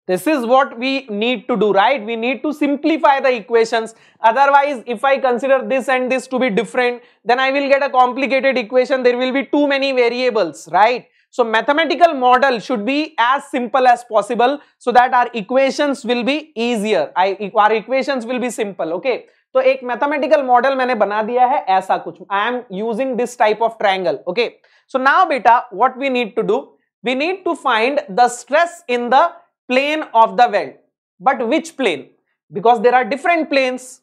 This is what we need to do, right? We need to simplify the equations. Otherwise, if I consider this and this to be different, then I will get a complicated equation. There will be too many variables, right? So, mathematical model should be as simple as possible so that our equations will be easier. I, our equations will be simple, okay? So, a mathematical model I have दिया है ऐसा कुछ I am using this type of triangle okay so now बेटा what we need to do we need to find the stress in plane of the weld, But which plane? Because there are different planes.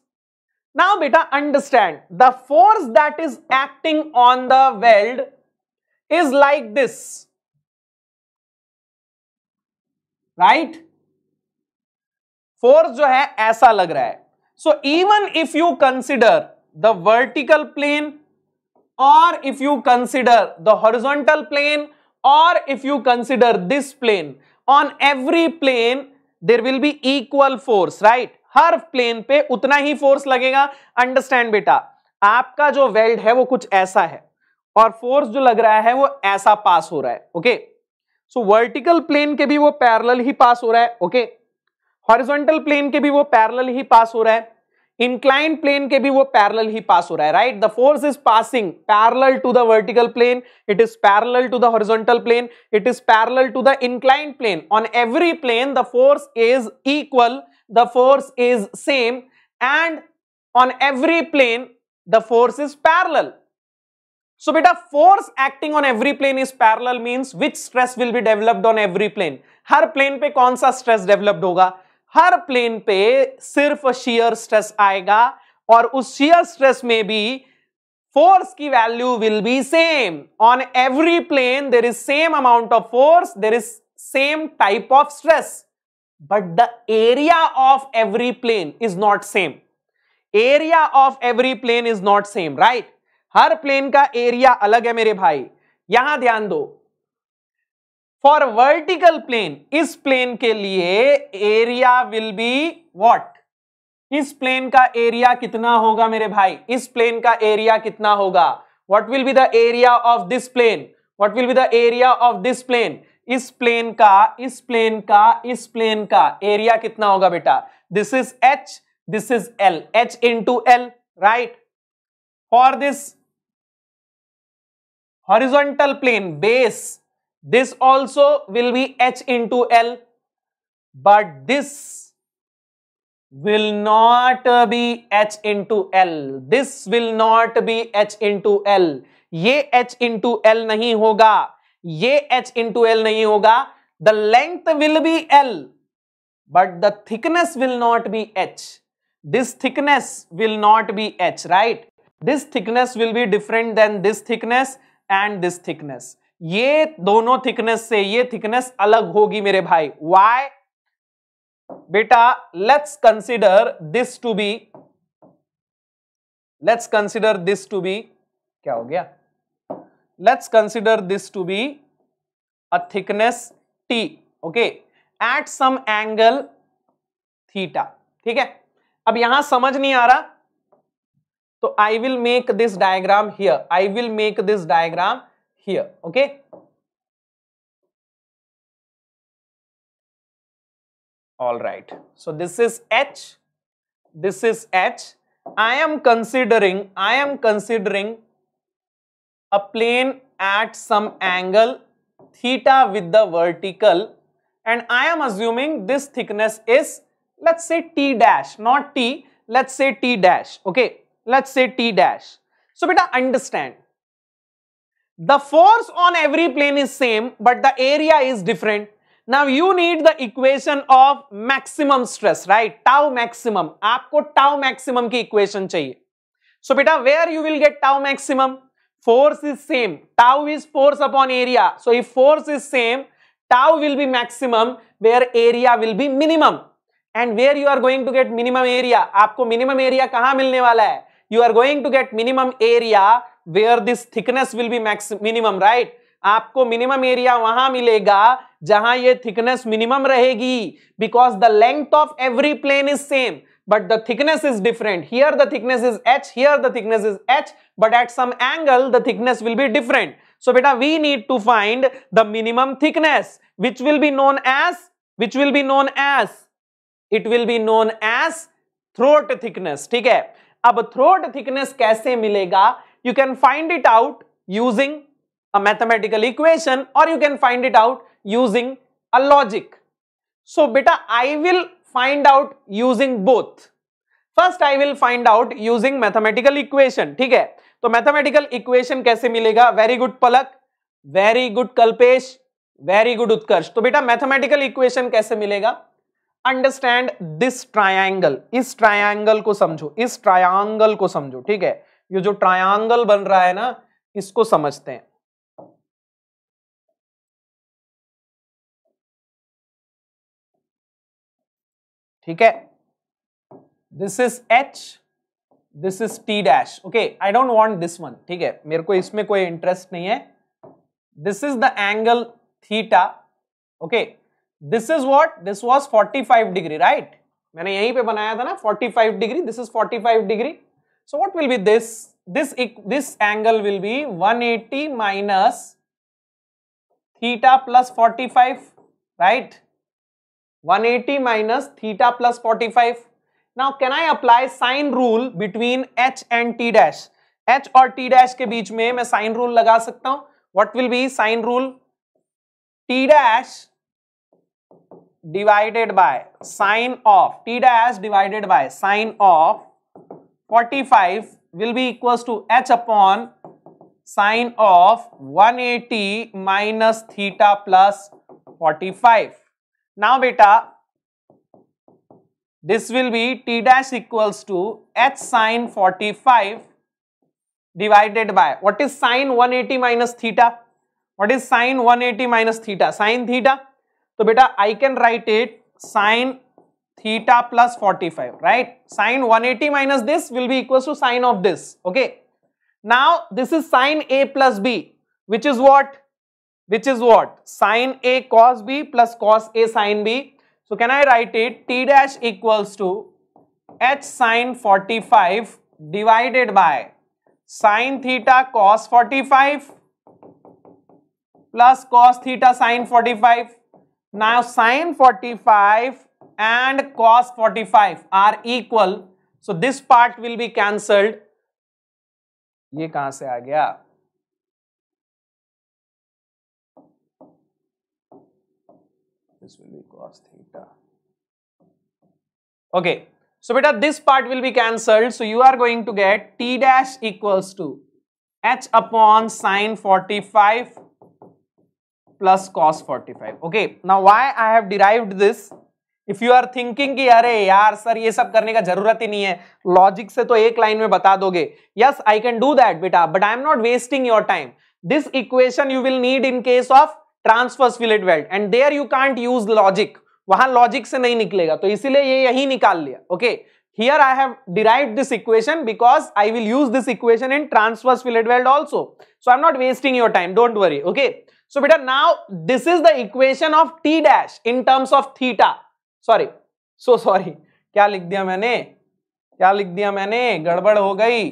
Now beta understand the force that is acting on the weld is like this. Right? Force जो है ऐसा लग रहा है. So even if you consider the vertical plane or if you consider the horizontal plane or if you consider this plane on every plane there will be equal force right हर plane पे उतना ही force लगेगा understand बेटा आपका जो weld है वो कुछ ऐसा है और फोर्स जो लग रहा है वो ऐसा पास हो रहा है ओके सो वर्टिकल प्लेन के भी वो पैरल ही पास हो रहा है ओके हॉरिजॉन्टल प्लेन के भी वो पैरल ही पास हो रहा है इंक्लाइन प्लेन के भी वो पैरल ही पास हो रहा है right the force is passing parallel to the vertical plane it is parallel to the horizontal plane it is parallel to the incline plane on every plane the force is equal the force is same and on every plane the force is parallel so बेटा force acting on every plane is parallel means which stress will be developed on every plane हर plane पे कौन सा stress developed होगा हर plane पे सिर्फ shear stress आएगा और उस शियर स्ट्रेस में भी फोर्स की value will be same on every plane there is same amount of force there is same type of stress but the area of every plane is not same area of every plane is not same right हर plane का area अलग है मेरे भाई यहां ध्यान दो for vertical plane इस प्लेन के लिए एरिया विल बी वॉट इस प्लेन का एरिया कितना होगा मेरे भाई इस प्लेन का एरिया कितना होगा what will be the area of this plane what will be the area of this plane इस प्लेन का इस प्लेन का इस प्लेन का एरिया कितना होगा बेटा this is H this is L H into L right for this horizontal plane base This also will be H into L, but this will not be H into L. This will not be H into L. ये H into L नहीं होगा ये H into L नहीं होगा the length will be L but the thickness will not be H. This thickness will not be H, right? This thickness will be different than this thickness and this thickness. ये दोनों thickness से ये thickness अलग होगी मेरे भाई why बेटा let's consider this to be let's consider this to be क्या हो गया let's consider this to be a thickness T okay at some angle theta ठीक है अब यहां समझ नहीं आ रहा तो I will make this diagram here I will make this diagram here okay all right so this is h this is h i am considering i am considering a plane at some angle theta with the vertical and I am assuming this thickness is let's say t dash not t let's say t dash okay let's say t dash so beta understand the force on every plane is same, but the area is different. Now you need the equation of maximum stress, right? Tau maximum. आपको tau maximum की equation चाहिए. So बेटा where you will get tau maximum? Force is same. Tau is force upon area. So if force is same, tau will be maximum where area will be minimum. And where you are going to get minimum area? आपको minimum area कहाँ मिलने वाला है? You are going to get minimum area where this thickness will be max minimum right आपको minimum area वहां मिलेगा जहां ये थिकनेस मिनिमम रहेगी because the length of every plane is same but the thickness is different here the thickness is H here the thickness is H but at some angle the thickness will be different so बेटा we need to find the minimum thickness which will be known as which will be known as it will be known as throat thickness ठीक है अब throat thickness कैसे मिलेगा you can find it out using a mathematical equation or you can find it out using a logic. So beta I will find out using both. First I will find out using mathematical equation ठीक है तो mathematical equation कैसे मिलेगा very good Palak very good Kalpesh very good Utkarsh तो बेटा mathematical equation कैसे मिलेगा understand this triangle इस ट्रायंगल को समझो इस ट्रायंगल को समझो ठीक है ये जो ट्रायंगल बन रहा है ना इसको समझते हैं ठीक है this is H this is T dash okay I don't want this one ठीक है मेरे को इसमें कोई इंटरेस्ट नहीं है this is the angle theta okay this is what this forty 45 degree right मैंने यहीं पे बनाया था ना 45 degree this is 45 degree So what will be this? This, this angle will be 180 minus theta plus 45, right? 180 minus theta plus 45. Now can I apply sine rule between h and t dash? h or t dash के बीच में मैं sine rule लगा सकता हूँ. What will be sine rule? t dash divided by sine of t dash divided by sine of 45 will be equals to h upon sine of 180 minus theta plus 45. Now beta, this will be t dash equals to h sine 45 divided by, what is sine 180 minus theta? What is sine 180 minus theta? Sine theta. So beta, I can write it sine theta plus 45, right? Sine 180 minus this will be equals to sine of this, okay? Now, this is sine A plus B, which is what? Which is what? Sine A cos B plus cos A sine B. So, can I write it? T dash equals to H sine 45 divided by sine theta cos 45 plus cos theta sine 45. Now, sine 45 and cos 45 are equal. So this part will be cancelled. ये कहां से आ गया This will be cos theta. Okay. So beta this part will be cancelled. So you are going to get t dash equals to h upon sine 45 plus cos 45. Okay. Now why I have derived this if you are thinking कि अरे यार sir ये सब करने का जरूरत ही नहीं है लॉजिक से तो एक लाइन में बता दोगे yes I can do that बेटा but I am not wasting your time this equation you will need in case of transverse fillet weld and there you can't use logic वहां logic से नहीं निकलेगा तो इसीलिए ये यही निकाल लिया okay here I have derive this equation because I will use this equation in transverse fillet weld also so I am not wasting your time don't worry okay so बेटा now this is the equation of T dash in terms of theta sorry so sorry क्या लिख दिया मैंने क्या लिख दिया मैंने गड़बड़ हो गई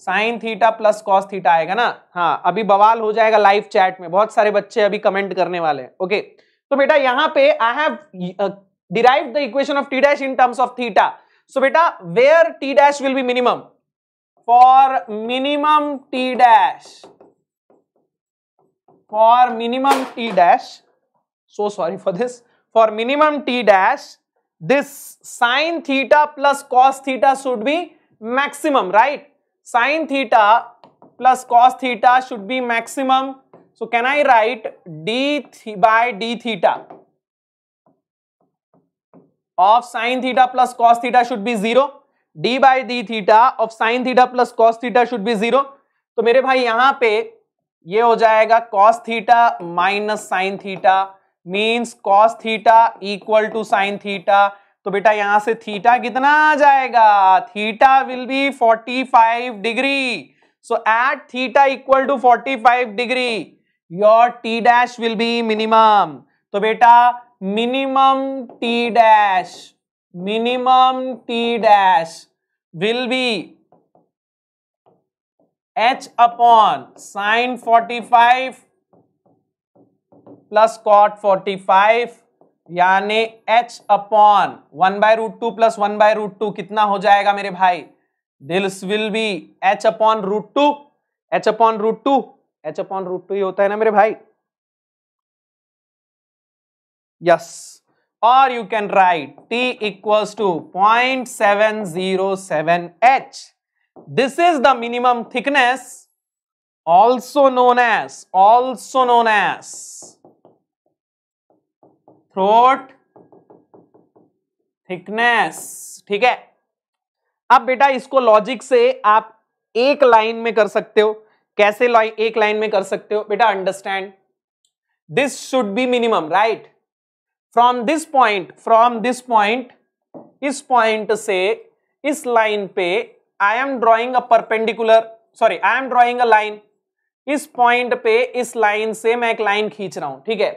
sine theta plus cos theta आएगा ना हाँ अभी बवाल हो जाएगा लाइव चैट में बहुत सारे बच्चे अभी कमेंट करने वाले हैं ओके तो बेटा यहाँ पे I have derive the equation of T dash in terms of theta so बेटा where T dash will be minimum for minimum T dash for minimum T dash so sorry for this for minimum t dash this sine theta plus cos theta should be maximum right sine theta plus cos theta should be maximum so can i write d th by d theta of sine theta plus cos theta should be 0 d by d theta of sine theta plus cos theta should be 0 तो मेरे भाई यहां पे ये हो जाएगा cos theta minus sine theta means cos theta equal to sine theta तो बेटा यहां से थीटा कितना आ जाएगा theta will be 45 degree so at theta equal to 45 degree your T dash will be minimum तो बेटा minimum T dash minimum T dash will be H upon sine 45 plus cot forty five यानी H upon one by root two plus one by root to कितना हो जाएगा मेरे भाई दिल्स will be H upon root two H upon root two H upon root two ही होता है ना मेरे भाई यस और you can write T equals to point seven zero seven H this is the minimum thickness also known as also known as throat thickness ठीक है अब बेटा इसको लॉजिक से आप एक लाइन में कर सकते हो कैसे लाइन एक लाइन में कर सकते हो बेटा understand this should be minimum right from this point from this point इस पॉइंट से इस लाइन पे I am drawing a perpendicular sorry I am drawing a line इस पॉइंट पे इस लाइन से मैं एक लाइन खींच रहा हूं ठीक है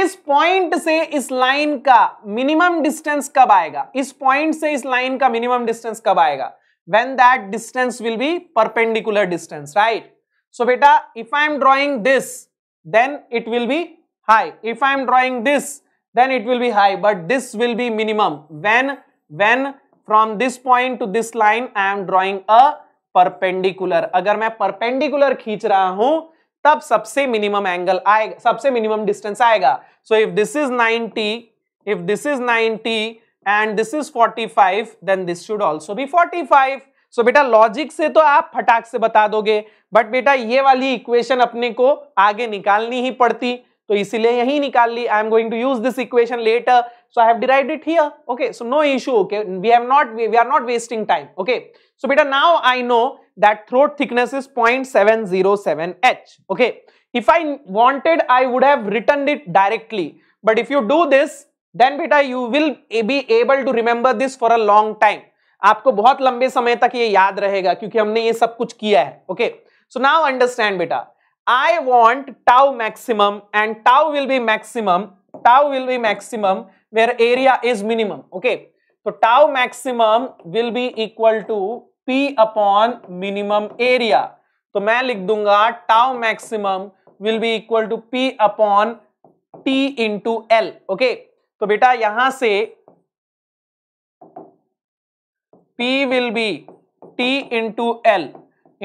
इस पॉइंट से इस लाइन का मिनिमम डिस्टेंस कब आएगा इस पॉइंट से इस लाइन का मिनिमम डिस्टेंस कब आएगा when that distance will be perpendicular distance right so बेटा if I am drawing this then it will be high if I am drawing this then it will be high but this will be minimum when when from this point to this line I am drawing a perpendicular अगर मैं perpendicular खींच रहा हूं तब सबसे minimum angle आएगा सबसे minimum distance आएगा so if this is 90 if this is 90 and this is 45 then this should also be 45 so बेटा लॉजिक से तो आप फटाक से बता दोगे बट बेटा ये वाली इक्वेशन अपने को आगे निकालनी ही पड़ती तो इसीलिए यही निकाल ली I am going to use this equation later so I have derived it here okay so no issue okay we have not we are not wasting time okay so बेटा now I know that throat thickness is 0.707 H. Okay. If I wanted, I would have written it directly. But if you do this, then beta you will be able to remember this for a long time. आपको बहुत लंबे समय तक ये याद रहेगा क्योंकि हमने ये सब कुछ किया है ओके सो नाउ अंडरस्टैंड बेटा I want tau maximum and tau will be maximum tau will be maximum where area is minimum okay तो tau maximum will be equal to P upon minimum area तो मैं लिख दूंगा tau maximum will be equal to P upon T into L okay तो बेटा यहां से P will be T into L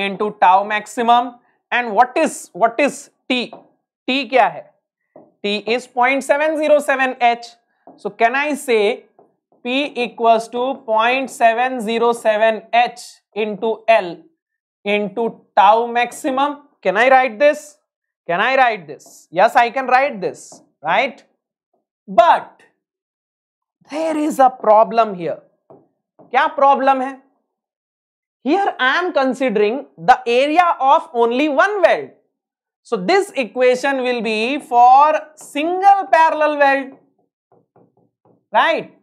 into tau maximum and what is what is T T क्या है T is point seven zero seven h so can I say P equals to 0.707H into L into tau maximum. Can I write this? Can I write this? Yes, I can write this, right? But there is a problem here. Kya problem hai? Here I am considering the area of only one weld. So this equation will be for single parallel weld, right?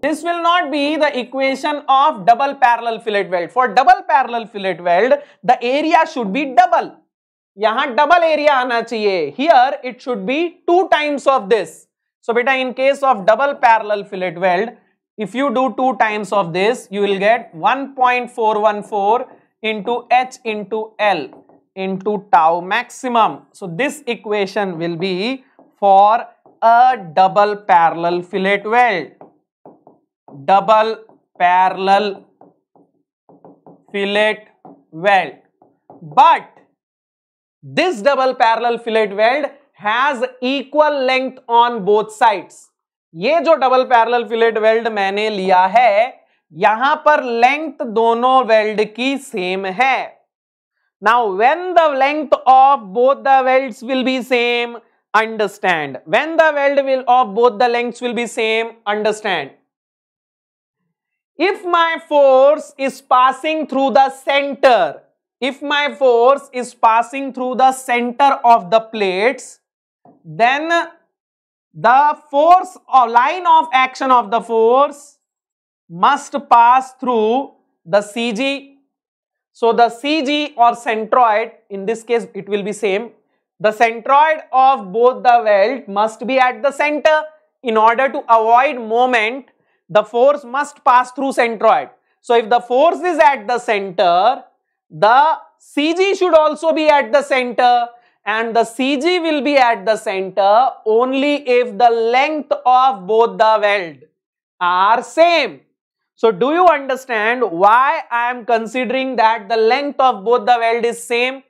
This will not be the equation of double parallel fillet weld. For double parallel fillet weld, the area should be double. यहाँ double area आना चाहिए. Here it should be two times of this. So beta in case of double parallel fillet weld, if you do two times of this, you will get 1.414 into H into L into tau maximum. So this equation will be for a double parallel fillet weld. Double parallel fillet weld but this double parallel fillet weld has equal length on both side ये जो double parallel fillet weld मैंने लिया है यहां पर length दोनों weld की same है now when the length of both the welds will be same understand when the weld will of both the lengths will be same understand if my force is passing through the center, if my force is passing through the center of the plates, then the force or line of action of the force must pass through the CG. So the CG or centroid, in this case it will be same, the centroid of both the weld must be at the center in order to avoid moment the force must pass through centroid. So if the force is at the center, the CG should also be at the center and the CG will be at the center only if the length of both the weld are same. So do you understand why I am considering that the length of both the weld is same?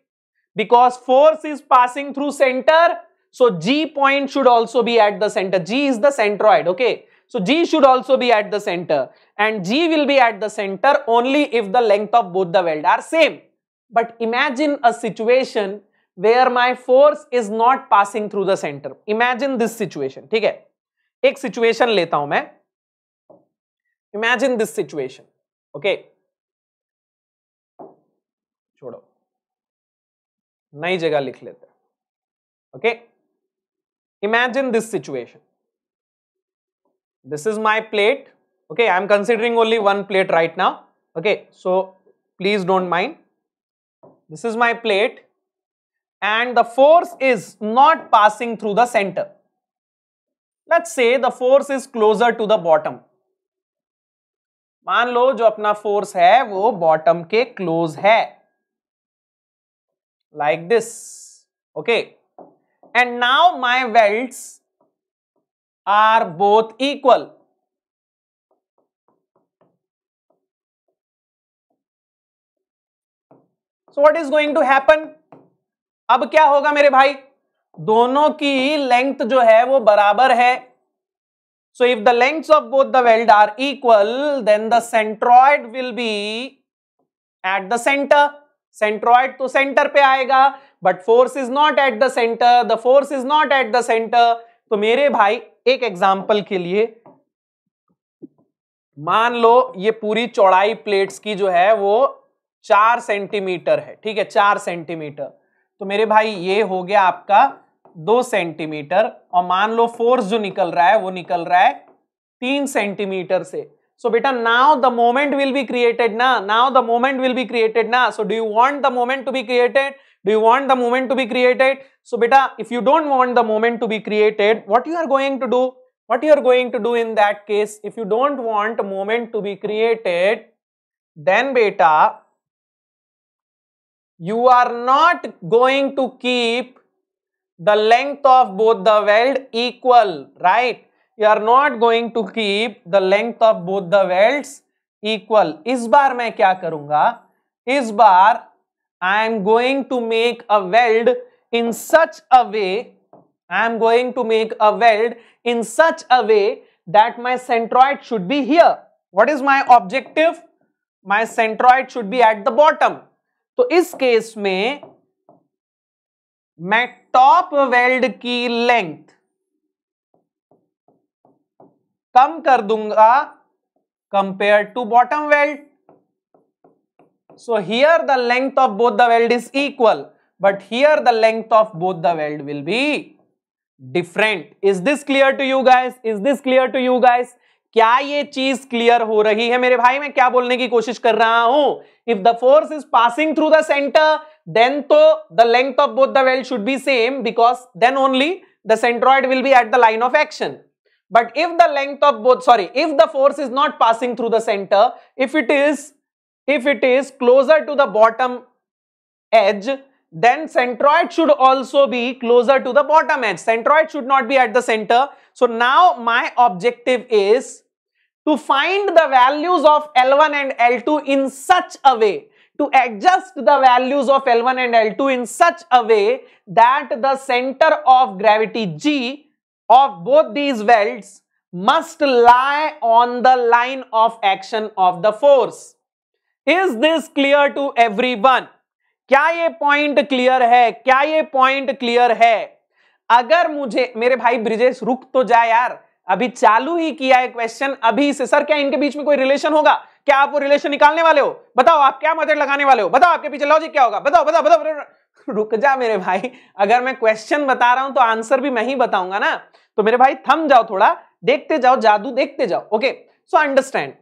Because force is passing through center, so G point should also be at the center. G is the centroid, okay? So G should also be at the center and G will be at the center only if the length of both the weld are same. But imagine a situation where my force is not passing through the center. Imagine this situation, theek hai ek situation leta hu main Imagine this situation, okay? छोड़ो. नई जगह लिख लेते हैं. Okay? Imagine this situation. this is my plate okay i'm considering only one plate right now okay so please don't mind this is my plate and the force is not passing through the center let's say the force is closer to the bottom मान लो जो अपना force है वो bottom के close है like this okay and now my are both equal so what is going to happen अब क्या होगा मेरे भाई दोनों की लेंथ जो है वो बराबर है so if the length of both the weld are equal then the centroid will be at the center centroid तो सेंटर पे आएगा but force is not at the center the force is not at the center तो मेरे भाई एक example के लिए मान लो ये पूरी चौड़ाई प्लेट्स की जो है वो चार सेंटीमीटर है ठीक है चार सेंटीमीटर तो मेरे भाई ये हो गया आपका दो सेंटीमीटर और मान लो फोर्स जो निकल रहा है वो निकल रहा है तीन सेंटीमीटर से सो बेटा now the moment will be created ना now the moment will be created ना so do you want the moment to be created Do you want the moment to be created? So beta, if you don't want the moment to be created, what you are going to do? What you are going to do in that case, if you don't want moment to be created, then beta, you are not going to keep the length of both the weld equal, right? You are not going to keep the length of both the welds equal. इस bar, मैं क्या करूंगा? I am going to make a weld in such a way, I am going to make a weld in such a way that my centroid should be here. What is my objective? My centroid should be at the bottom. तो इस case में मैं top weld की length कम कर दूंगा compare to bottom weld so here the length of both the weld is equal but here the length of both the weld will be different is this clear to you guys is this clear to you guys क्या ये चीज clear हो रही है मेरे भाई मैं क्या बोलने की कोशिश कर रहा हूं if the force is passing through the center then तो the length of both the weld should be same because then only the centroid will be at the line of action but if the length of both sorry if the force is not passing through the center if it is if it is closer to the bottom edge then centroid should also be closer to the bottom edge. Centroid should not be at the center. So now my objective is to find the values of L1 and L2 in such a way, to adjust the values of L1 and L2 in such a way that the center of gravity G of both these welds must lie on the line of action of the force. Is this clear to one क्या ये point clear है क्या ये point clear है अगर मुझे मेरे भाई ब्रिजेश रुक तो जा यार अभी चालू ही किया है क्वेश्चन अभी से सर क्या इनके बीच में कोई रिलेशन होगा क्या आप वो रिलेशन निकालने वाले हो बताओ आप क्या मदर लगाने वाले हो बताओ आपके पीछे लॉजिक क्या होगा बताओ बताओ बताओ, बताओ रुक जा मेरे भाई अगर मैं क्वेश्चन बता रहा हूं तो आंसर भी मैं ही बताऊंगा ना तो मेरे भाई थम जाओ थोड़ा देखते जाओ जादू देखते जाओ okay so understand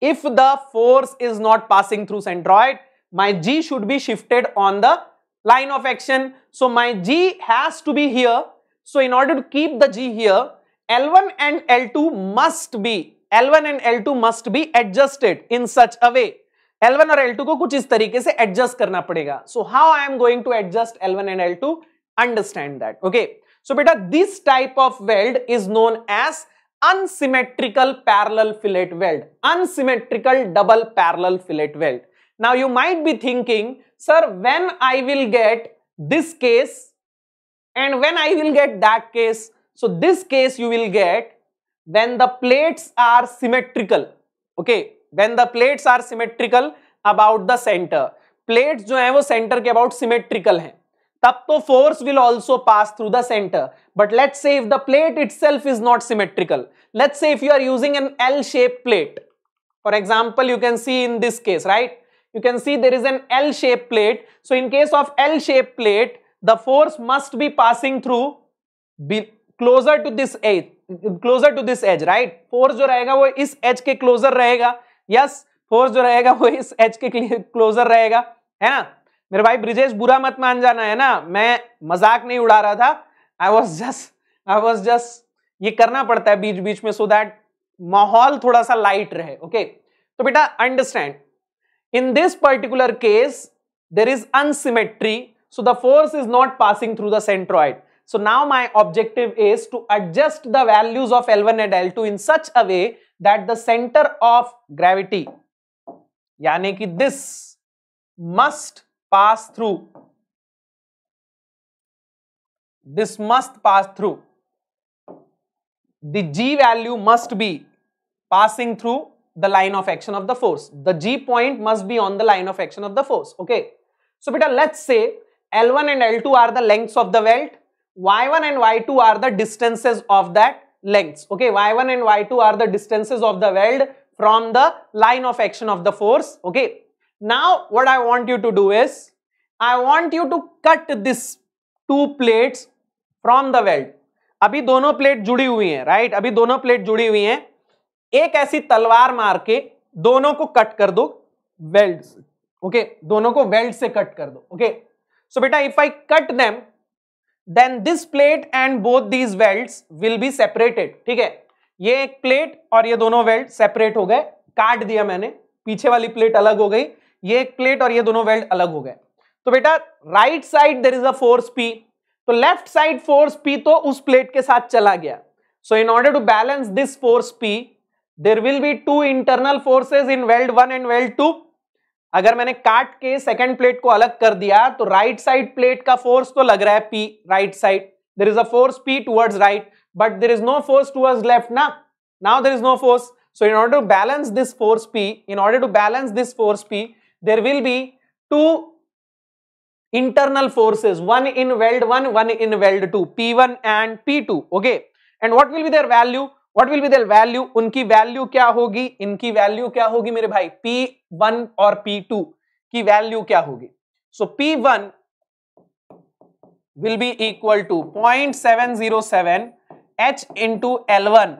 If the force is not passing through centroid, my G should be shifted on the line of action. So my G has to be here. So in order to keep the G here, L1 and L2 must be, L1 and L2 must be adjusted in such a way. L1 or L2 को कुछ इस तरीके से adjust करना पड़ेगा So how I am going to adjust adjust L1 and l L2 Understand that. Okay. So, बेटा this type of weld is known as unsymmetrical parallel fillet weld unsymmetrical double parallel fillet weld now you might be thinking sir when i will get this case and when i will get that case so this case you will get when the plates are symmetrical okay when the plates are symmetrical about the center plates jo hai wo center ke about symmetrical हैं तब force will also pass through the center. But let's say if the plate itself is not symmetrical. Let's say if you are using an L-shaped plate. For example, you can see in this case, right? You can see there is an L-shaped plate. So in case of L-shaped plate, the force must be passing through be closer to this edge, closer to this edge, right? Force जो रहेगा वो इस edge के closer रहेगा. Yes, force जो रहेगा वो इस edge के closer रहेगा, है ना? मेरे भाई ब्रिजेश बुरा मत मान जाना है ना मैं मजाक नहीं उड़ा रहा था I was just I was just ये करना पड़ता है बीच बीच में सो दैट माहौल थोड़ा सा लाइट रहे ओके तो बेटा understand in this particular case there is unsymmetry so the force is not passing through the centroid so now my objective is to adjust the values of L one and L in such a way that the center of gravity यानी कि this must pass through this must pass through the g value must be passing through the line of action of the force the g point must be on the line of action of the force okay so beta let's say l1 and l2 are the lengths of the welt y1 and y2 are the distances of that lengths okay y1 and y2 are the distances of the weld from the line of action of the force okay now what i want you to do is i want you to cut this two plates from the weld अभी दोनों plate जुड़ी हुई हैं right अभी दोनों plate जुड़ी हुई हैं एक ऐसी तलवार मार के दोनों को कट कर दो वेल्ड से ओके okay? दोनों को वेल्ड से कट कर दो ओके सो बेटा if I cut them then this plate and both these welds will be separated ठीक है ये एक प्लेट और ये दोनों वेल्ड सेपरेट हो गए काट दिया मैंने पीछे वाली प्लेट अलग हो गई ये एक प्लेट और ये दोनों वेल्ड अलग हो गए तो बेटा right side there is a force P तो लेफ्ट साइड फोर्स पी तो उस प्लेट के साथ चला गया so in order to balance this force P there will be two internal forces in weld one and weld two अगर मैंने काट के सेकेंड प्लेट को अलग कर दिया तो राइट साइड प्लेट का फोर्स तो लग रहा है P right side there is a force P towards right but there is no force towards left ना now there is no force so in order to balance this force P in order to balance this force P there will be two internal forces one in weld 1 one in weld 2 p1 and p2 okay and what will be their value what will be their value unki value kya hogi inki value kya hogi mere bhai p1 और p2 ki value kya hogi so, p1 will be equal to 0.707 h into l1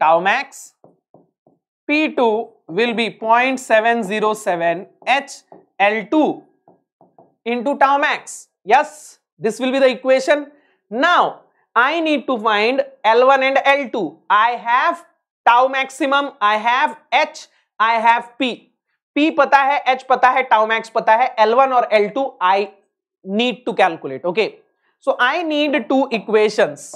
tau max P2 will be 0.707 HL2 into tau max. Yes, this will be the equation. Now, I need to find L1 and L2. I have tau maximum, I have H, I have P. P पता H पता है, tau max पता l L1 or L2 I need to calculate. Okay. So, I need two equations.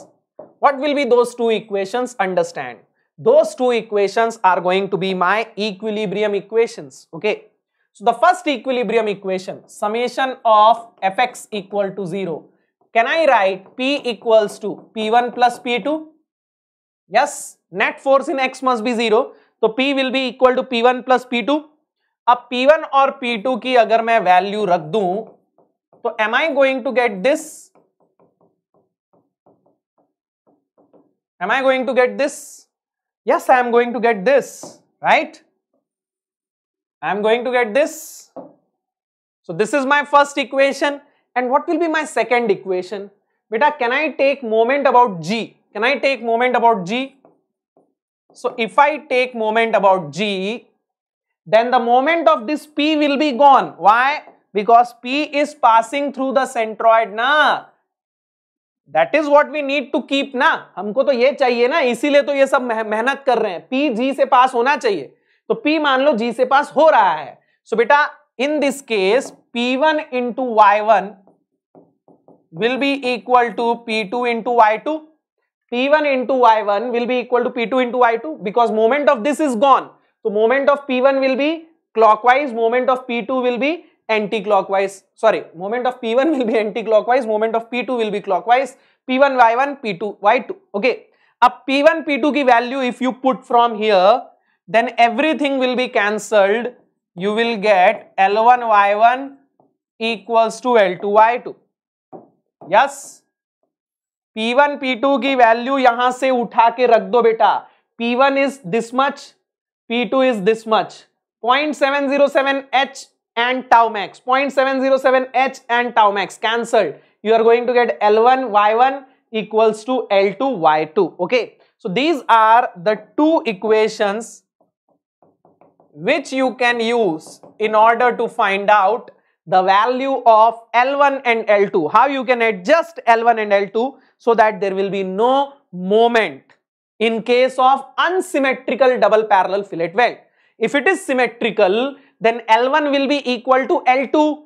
What will be those two equations? Understand. those two equations are going to be my equilibrium equations okay so the first equilibrium equation summation of fx equal to 0 can i write p equals to p1 plus p2 yes net force in x must be 0 so p will be equal to p1 plus p2 अब p1 और p2 की अगर मैं value रख दूं तो am I going to get this am I going to get this Yes, I am going to get this, right? I am going to get this. So this is my first equation and what will be my second equation? Beta, can I take moment about g? Can I take moment about g? So if I take moment about g, then the moment of this p will be gone. Why? Because p is passing through the centroid. Na? That is what we need to keep ना हमको तो ये चाहिए ना इसीलिए तो ये सब मेहनत कर रहे हैं पी जी से पास होना चाहिए तो पी मान लो जी से पास हो रहा है सो so, बेटा in this case P one into y one will be equal to P two into y two P one into y one will be equal to P two into y two because moment of this is gone तो moment of P one will be clock moment of P two will be anti clock clockwise sorry moment of P one will be anti clockwise moment of P two will be clockwise P one y one P two y two okay अब P one P two की value if you put from here then everything will be cancelled you will get L one y one equals to L two y two yes P one P two की value यहां से उठा के रख दो बेटा P one is this much P two is this much point seven zero seven h and tau max. 0.707 H and tau max cancelled. You are going to get L1 Y1 equals to L2 Y2. Okay. So these are the two equations which you can use in order to find out the value of L1 and L2. How you can adjust L1 and L2 so that there will be no moment in case of unsymmetrical double parallel fillet weld. If it is symmetrical, then L1 will be equal to L2.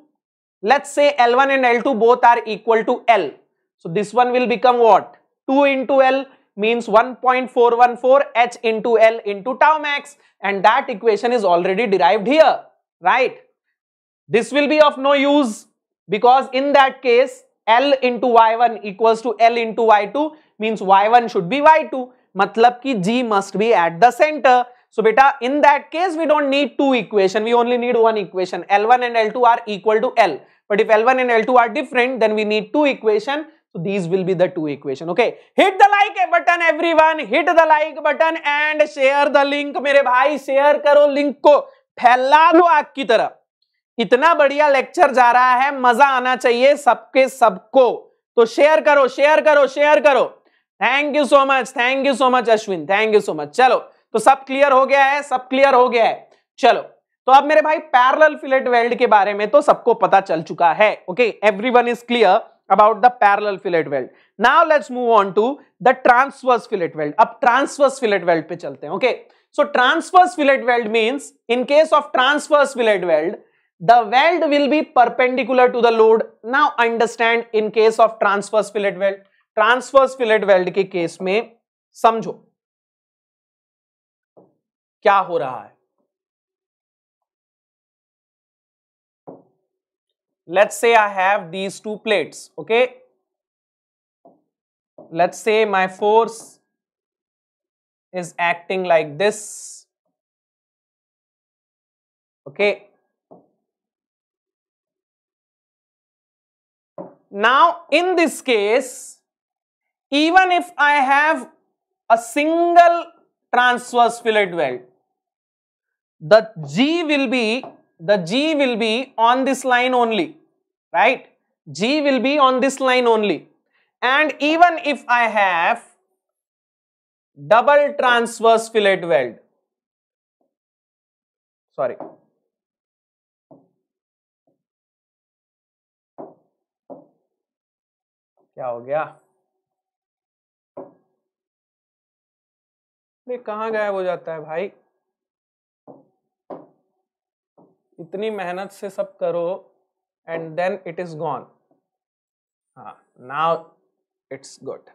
Let's say L1 and L2 both are equal to L. So this one will become what? 2 into L means 1.414 H into L into tau max and that equation is already derived here, right? This will be of no use because in that case L into Y1 equals to L into Y2 means Y1 should be Y2. Matlab ki G must be at the center. so beta in that case we don't need two equation we only need one equation l1 and l2 are equal to l but if l1 and l2 are different then we need two equation so these will be the two equation okay hit the like button everyone hit the like button and share the link मेरे भाई share करो link को फैला दो आग की तरह इतना बढ़िया लेक्चर जा रहा है मजा आना चाहिए सबके सबको तो शेयर करो शेयर करो शेयर करो thank you so much thank you so much Ashwin thank you so much चलो तो सब क्लियर हो गया है सब क्लियर हो गया है चलो तो अब मेरे भाई पैरल फिलेट वेल्ड के बारे में तो सबको पता चल चुका है okay everyone is clear about the parallel fillet weld now let's move on to the transverse fillet weld अब ट्रांसवर्स फिलेट वेल्ड पे चलते हैं okay so transverse fillet weld mean in case of transverse fillet weld the weld will be perpendicular to the load now understand in case of transverse fillet weld transverse fillet weld के case में समझो क्या हो रहा है let's say I have these two plates okay let's say my force is acting like this okay now in this case even if I have a single transverse fillet weld the g will be the g will be on this line only right g will be on this line only and even if i have double transverse fillet weld sorry क्या हो गया अरे कहाँ गायब हो जाता है भाई इतनी मेहनत से सब करो and then it is gone हाँ now it's good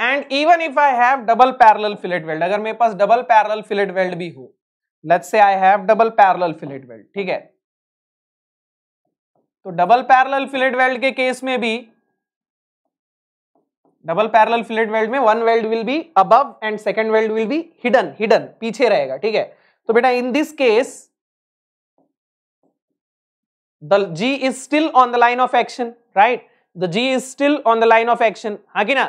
and even if I have double parallel fillet weld अगर मेरे पास डबल पैरेलल फिलेट वेल्ड भी हो let's say I have double parallel fillet weld ठीक है तो डबल पैरेलल फिलेट वेल्ड के केस में भी डबल पैरेलल फिलेट वेल्ड में one weld will be above and second weld will be hidden hidden पीछे रहेगा ठीक है तो बेटा in this case the g is still on the line of action right the g is still on the line of action हाँ कि ना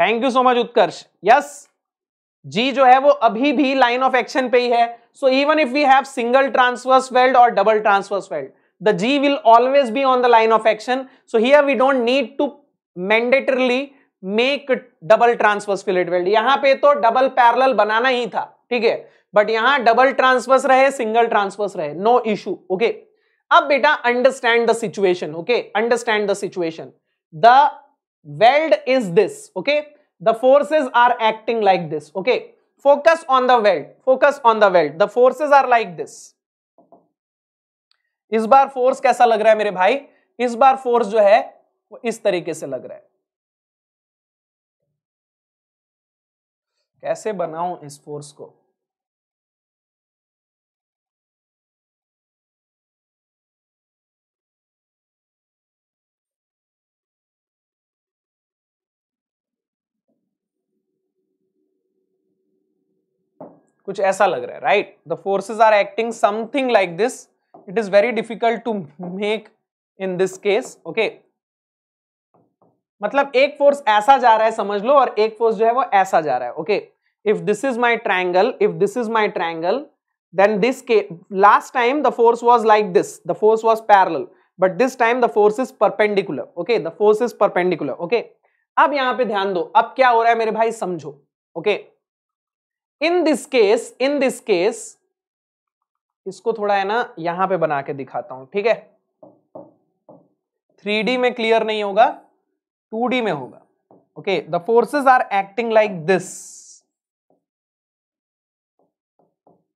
thank you so much Utkarsh yes जी जो है वो अभी भी लाइन ऑफ एक्शन पे ही है so even if we have single transverse weld और double transverse weld the g will always be on the line of action so here we don't need to mandatorily make double transverse fillet weld यहां पे तो double parallel बनाना ही था ठीक है but यहां double transverse रहे single transverse रहे no issue okay अब बेटा understand the situation okay understand the situation the weld is this okay the forces are acting like this okay focus on the weld focus on the weld the forces are like this इस बार force कैसा लग रहा है मेरे भाई इस बार फोर्स जो है वो इस तरीके से लग रहा है कैसे बनाऊं इस फोर्स को कुछ ऐसा लग रहा है right the forces are acting something like this it is very difficult to make in this case okay मतलब एक फोर्स ऐसा जा रहा है समझ लो और एक फोर्स जो है वो ऐसा जा रहा है okay if this is my triangle if this is my triangle then this के last time the force was like this the force was parallel but this time the force is perpendicular okay the force is perpendicular okay अब यहां पे ध्यान दो अब क्या हो रहा है मेरे भाई समझो okay okay? In this case in this case इसको थोड़ा है ना यहां पे बना के दिखाता हूं ठीक है थ्री डी में क्लियर नहीं होगा टू डी में होगा okay the forces are acting like this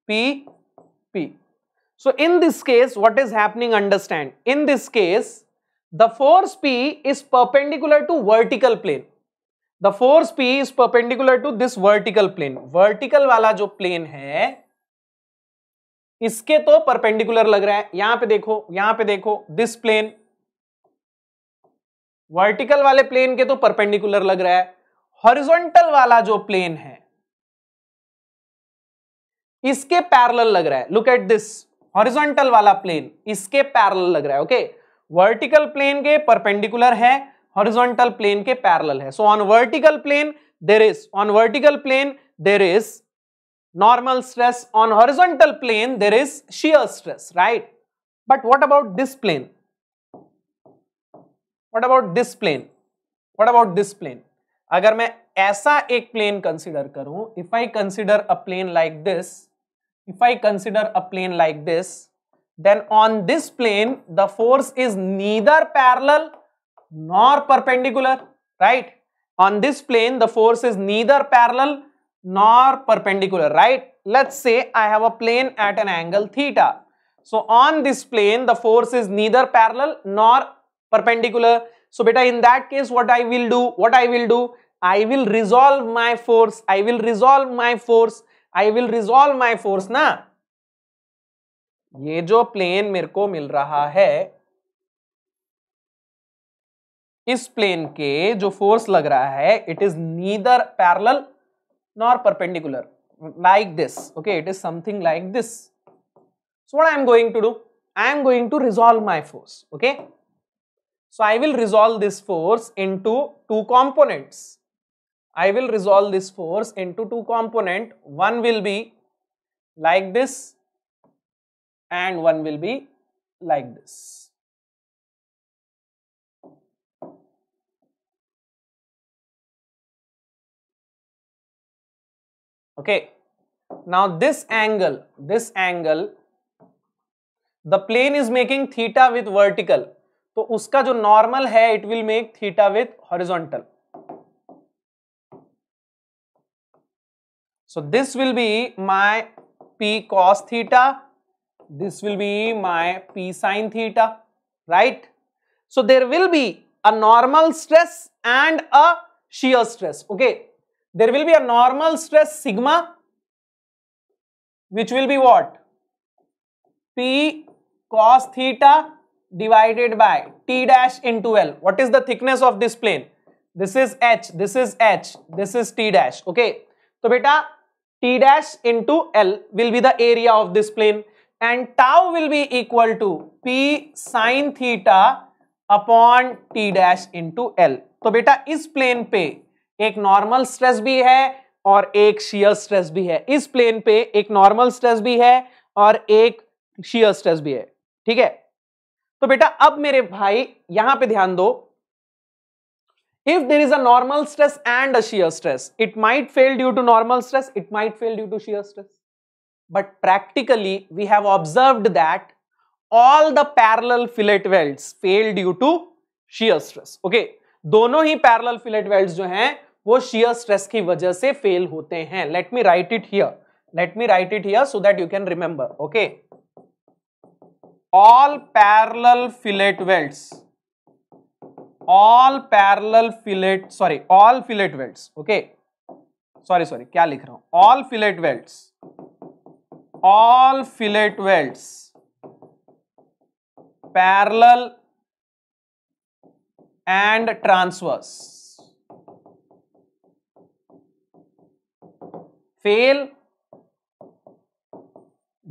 P P so in this case what is happening understand in this case the force P is perpendicular to vertical plane the force P is perpendicular to this vertical plane vertical वाला जो plane है इसके तो perpendicular लग रहा है यहां पे देखो यहां पे देखो दिस प्लेन वर्टिकल वाले प्लेन के तो परपेंडिकुलर लग रहा है हॉरिजॉन्टल वाला जो प्लेन है इसके पैरेलल लग रहा है लुक एट दिस हॉरिजॉन्टल वाला प्लेन इसके पैरेलल लग रहा है ओके वर्टिकल प्लेन के परपेंडिकुलर है हॉरिजॉन्टल प्लेन के पैरल है so on vertical plane there is on vertical plane there is normal stress on horizontal plane there is shear stress right but what about this plane what about this plane what about this plane अगर मैं ऐसा एक plane consider करूं if I consider a plane like this if I consider a plane like this then on this plane the force is neither parallel nor perpendicular, right? On this plane, the force is neither parallel nor perpendicular, right? Let's say I have a plane at an angle theta. So, on this plane, the force is neither parallel nor perpendicular. So, beta, in that case, what I will do? What I will do? I will resolve my force. I will resolve my force. I will resolve my force, na? ये जो plane मेरे को मिल रहा है इस plane के जो force लग रहा है it is neither parallel nor perpendicular like this okay it is something like this so what I am going to do I am going to resolve my force okay so I will resolve this force into two components I will resolve this force into two component one will be like this and one will be like this okay now this angle this angle the plane is making theta with vertical So, उसका normal normal है it will make theta with so this will be my p cos theta this will be my p sin theta right so there will be a normal stress and a shear stress okay there will be a normal stress sigma which will be what? P cos theta divided by T dash into L. What is the thickness of this plane? This is H, this is H, this is T dash. Okay. So, beta T dash into L will be the area of this plane and tau will be equal to P sine theta upon T dash into L. So, beta is plane पे एक normal stress भी है और एक shear stress भी है इस plane पे एक नॉर्मल स्ट्रेस भी है और एक शियर स्ट्रेस भी है ठीक है तो बेटा अब मेरे भाई यहां पे ध्यान दो if there is a normal stress and a shear stress it might fail due to normal stress it might fail due to shear stress but practically we have observe that all the parallel fillet weld fail due to shear stress okay दोनों ही parallel fillet weld जो हैं वो shear stress की वजह से fail होते हैं let me write it here let me write it here so that you can remember okay all parallel fillet welds all parallel fillet sorry all fillet welds okay sorry sorry क्या लिख रहा हूं all fillet welds all fillet welds parallel and transverse fail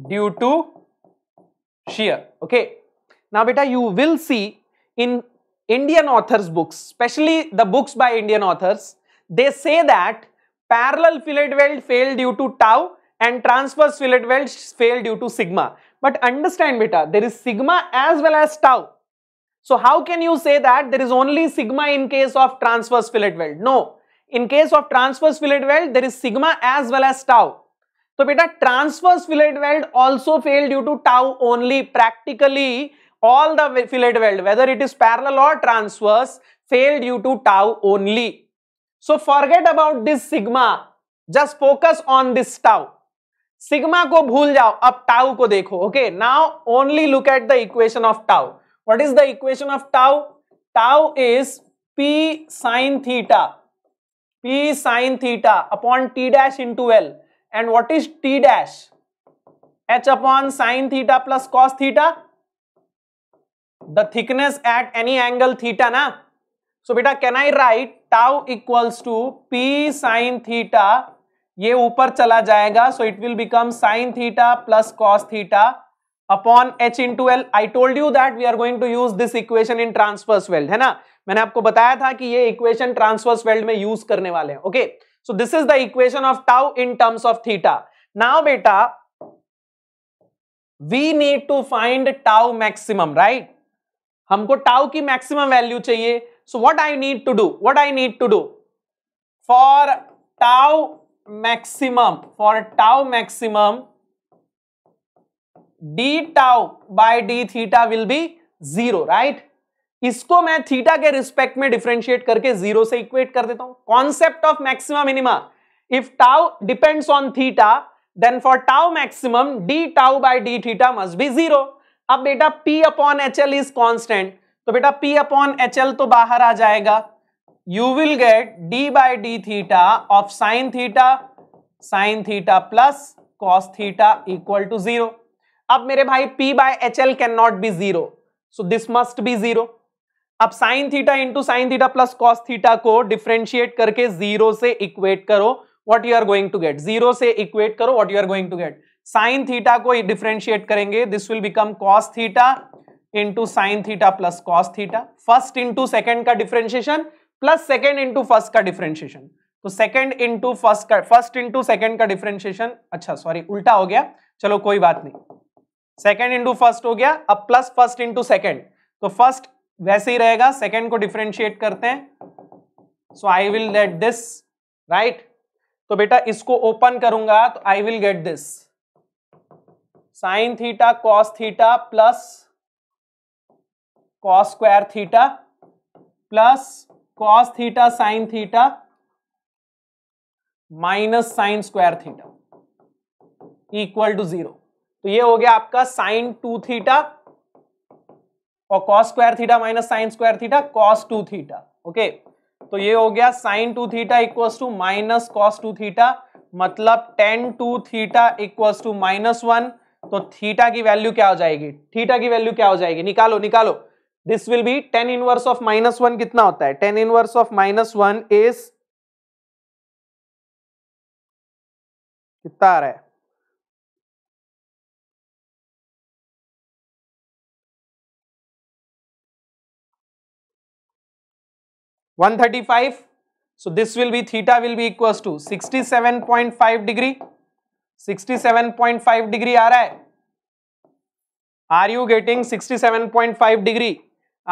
due to shear. Okay. Now, beta, you will see in Indian authors' books, especially the books by Indian authors, they say that parallel fillet weld failed due to tau and transverse fillet weld failed due to sigma. But understand beta, there is sigma as well as tau. So how can you say that there is only sigma in case of transverse fillet weld? No. In case of transverse fillet weld, there is sigma as well as tau. So beta transverse fillet weld also failed due to tau only practically all the fillet weld whether it is parallel or transverse failed due to tau only. So forget about this sigma just focus on this tau. Sigma ko bhool jao. Ab tau ko dekho. okay now only look at the equation of tau. What is the equation of tau? Tau is p sine theta P sine theta upon T dash into L and what is T dash H upon sine theta plus cos theta the thickness at any angle theta ना so बेटा can I write tau equals to P sine theta ये ऊपर चला जाएगा so it will become sine theta plus cos theta upon H into L I told you that we are going to use this equation in transverse weld है ना मैंने आपको बताया था कि ये इक्वेशन ट्रांसवर्स वेल्ड में use करने वाले हैं okay so this is the equation of tau in terms of theta now बेटा we need to find tau maximum right हमको टाउ की मैक्सिमम वैल्यू चाहिए so what I need to do what I need to do for tau maximum for tau maximum D tau by D theta will be zero right इसको मैं theta के respect में differentiate करके zero से equate कर देता हूं concept of maxima minima if tau depends on theta then for tau maximum D tau by D theta must be zero अब बेटा P upon H L is constant तो बेटा P अपॉन एच एल तो बाहर आ जाएगा you will get D by D theta of sine theta sine theta plus cos theta equal to zero अब मेरे भाई P by H L can not be zero so this must be zero अब sine theta into sine theta plus cos theta को differentiate करके zero से equate करो what you are going to get zero से equate करो what you are going to gate sign theta को differentiate करेंगे this will become cos theta into sine theta plus cos theta first into second का differentiation plus second into first का differentiation तो second into first का first into second का differentiation अच्छा sorry उल्टा हो गया चलो कोई बात नहीं सेकेंड इंटू फर्स्ट हो गया अब प्लस फर्स्ट इंटू सेकेंड तो फर्स्ट वैसे ही रहेगा सेकेंड को डिफ्रेंशिएट करते हैं so I will get this right तो बेटा इसको ओपन करूंगा तो I will get this sine theta cos theta plus cos square theta plus cos theta sine theta minus sine square theta equal to zero तो ये हो गया आपका साइन टू थीटा और cos square theta minus sine square theta cos two theta okay तो ये हो गया sine two theta equal to minus cos two theta मतलब tan two theta equal to minus one तो थीटा की वैल्यू क्या हो जाएगी थीटा की वैल्यू क्या हो जाएगी निकालो निकालो this will be tan inverse of minus one कितना होता है tan inverse of minus one is कितना आ रहा है 135 so this will be theta will be equals to 67.5 degree 67.5 degree आ रहा है are you getting 67.5 degree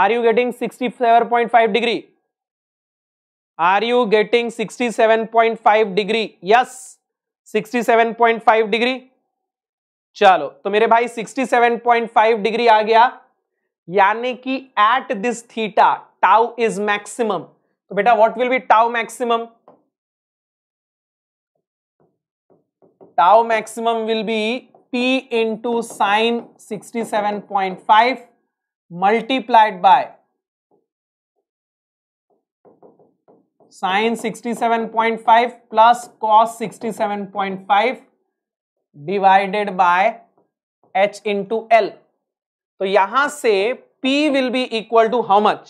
are you getting 67.5 degree are you getting 67.5 degree yes 67.5 degree चलो तो मेरे भाई 67.5 डिग्री आ गया यानी कि at this theta tau is maximum तो बेटा what will be tau maximum tau maximum will be P into sine sixty seven point five multiplied by sine sixty seven point five plus cos sixty seven point five divided by H into L तो यहां से P will be equal to how much?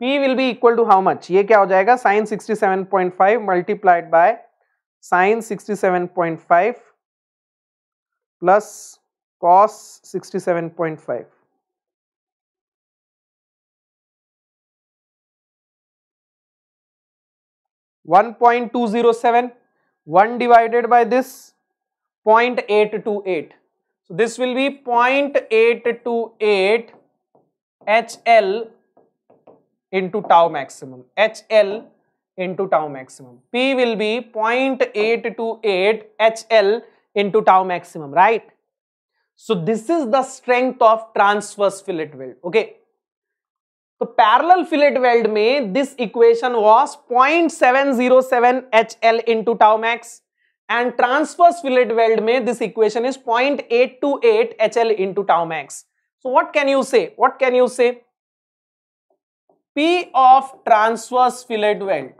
P will be equal to how much? ये क्या हो जाएगा sine sixty seven point five multiplied by sine sixty seven point five plus cos 67.5 seven one divided by this point eight 0.828, so this will be point eight two eight H L into tau maximum HL into tau maximum. P will be 0.828 HL into tau maximum, right? So this is the strength of transverse fillet weld, okay? So parallel fillet weld may this equation was 0.707 HL into tau max and transverse fillet weld may this equation is 0.828 HL into tau max. So what can you say? What can you say? P of transverse fillet weld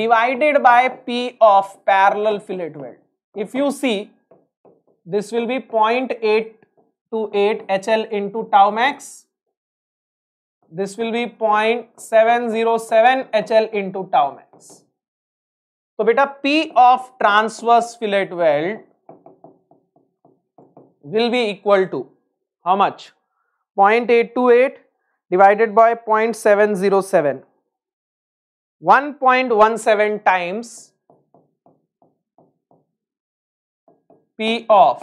divided by P of parallel fillet weld. If you see, this will be 0.8 to 8 HL into tau max. This will be 0.707 HL into tau max. So, beta P of transverse fillet weld will be equal to how much? 0.828 by point seven divided by one 1.17 times P of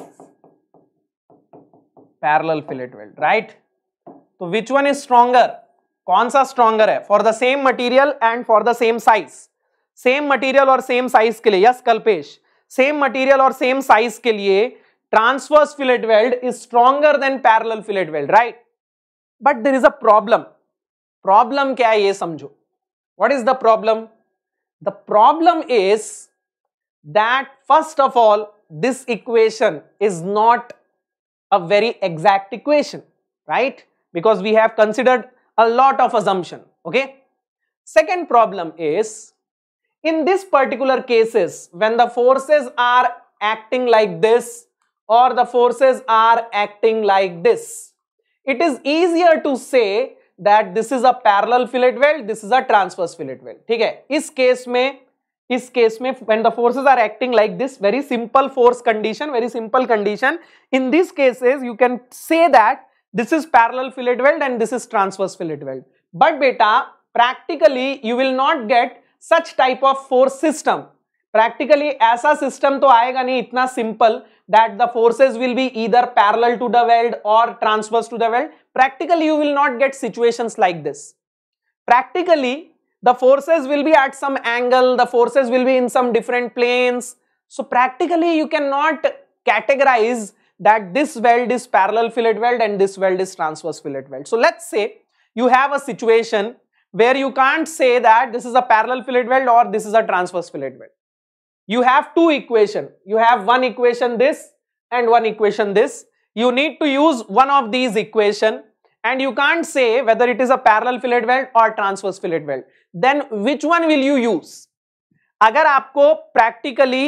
parallel fillet weld, right? So which one is stronger? कौन सा stronger है for the same material and for the same size same material और same size के लिए yes Kalpesh same material और same size के लिए transverse fillet weld is stronger than parallel fillet weld right But there is a problem. Problem? Problem क्या है ये समझो what is the problem the problem is that first of all this equation is not a very exact equation right because we have considered a lot of assumption okay second problem is in this particular cases when the forces are acting like this or the forces are acting like this it is easier to say that this is a parallel fillet weld, this is a transverse fillet weld. ठीक है इस case में इस case में when the forces are acting like this very simple force condition very simple condition in these cases you can say that this is parallel fillet weld and this is transverse fillet weld but beta practically you will not get such type of force system practically ऐसा system तो आएगा नहीं इतना simple that the forces will be either parallel to the weld or transverse to the weld. Practically, you will not get situations like this. Practically, the forces will be at some angle, the forces will be in some different planes. So practically, you cannot categorize that this weld is parallel fillet weld and this weld is transverse fillet weld. So let's say you have a situation where you can't say that this is a parallel fillet weld or this is a transverse fillet weld. you have two equation you have one equation this and one equation this you need to use one of these equation and you can't say whether it is a parallel fillet weld or transverse fillet weld then which one will you use अगर आपको practically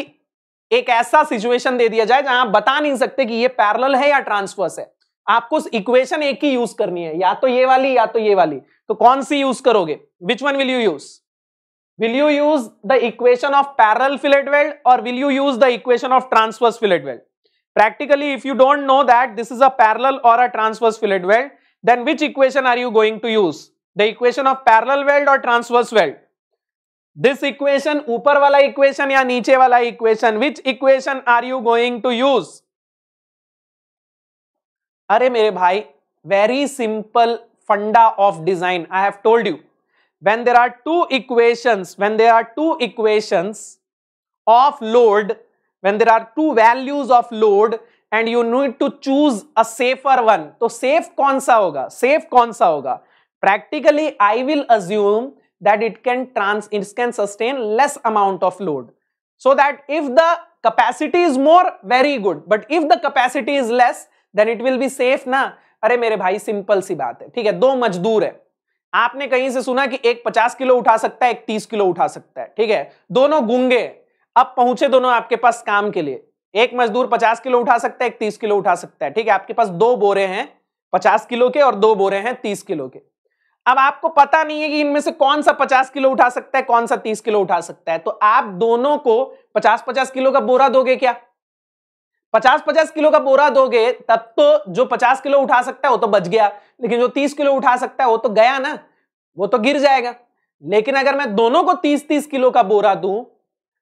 एक ऐसा situation दे दिया जाए जहां आप बता नहीं सकते कि ये पैरेलल है या ट्रांसवर्स है आपको इक्वेशन एक ही यूज करनी है या तो ये वाली या तो ये वाली तो कौन सी यूज करोगे which one will you use will you use the equation of parallel fillet weld or will you use the equation of transverse fillet weld? Practically, if you don't know that this is a parallel or a transverse fillet weld, then which equation are you going to use? The equation of parallel weld or transverse weld? This equation, upper wala equation ya niche wala equation, which equation are you going to use? अरे मेरे भाई, very simple funda of design, I have told you when there are two equations, when there are two equations of load, when there are two values of load and you need to choose a safer one. So safe kaun sa hoga? Safe kaun sa hoga? Practically, I will assume that it can trans, it can sustain less amount of load. So that if the capacity is more, very good. But if the capacity is less, then it will be safe na. अरे मेरे भाई simple सी बात है ठीक है दो मजदूर है आपने कहीं से सुना कि एक पचास किलो उठा सकता है एक तीस किलो उठा सकता है ठीक है दोनों गुंगे अब पहुंचे दोनों आपके पास काम के लिए एक मजदूर पचास किलो उठा सकता है एक तीस किलो उठा सकता है ठीक है आपके पास दो बोरे हैं पचास किलो के और दो बोरे हैं तीस किलो के अब आपको पता नहीं है कि इनमें से कौन सा पचास किलो उठा सकता है कौन सा तीस किलो उठा सकता है तो आप दोनों को पचास पचास किलो का बोरा दोगे क्या पचास पचास किलो का बोरा दोगे तब तो जो पचास किलो उठा सकता है वो तो बच गया लेकिन जो तीस किलो उठा सकता है वो तो गया ना वो तो गिर जाएगा लेकिन अगर मैं दोनों को तीस तीस किलो का बोरा दू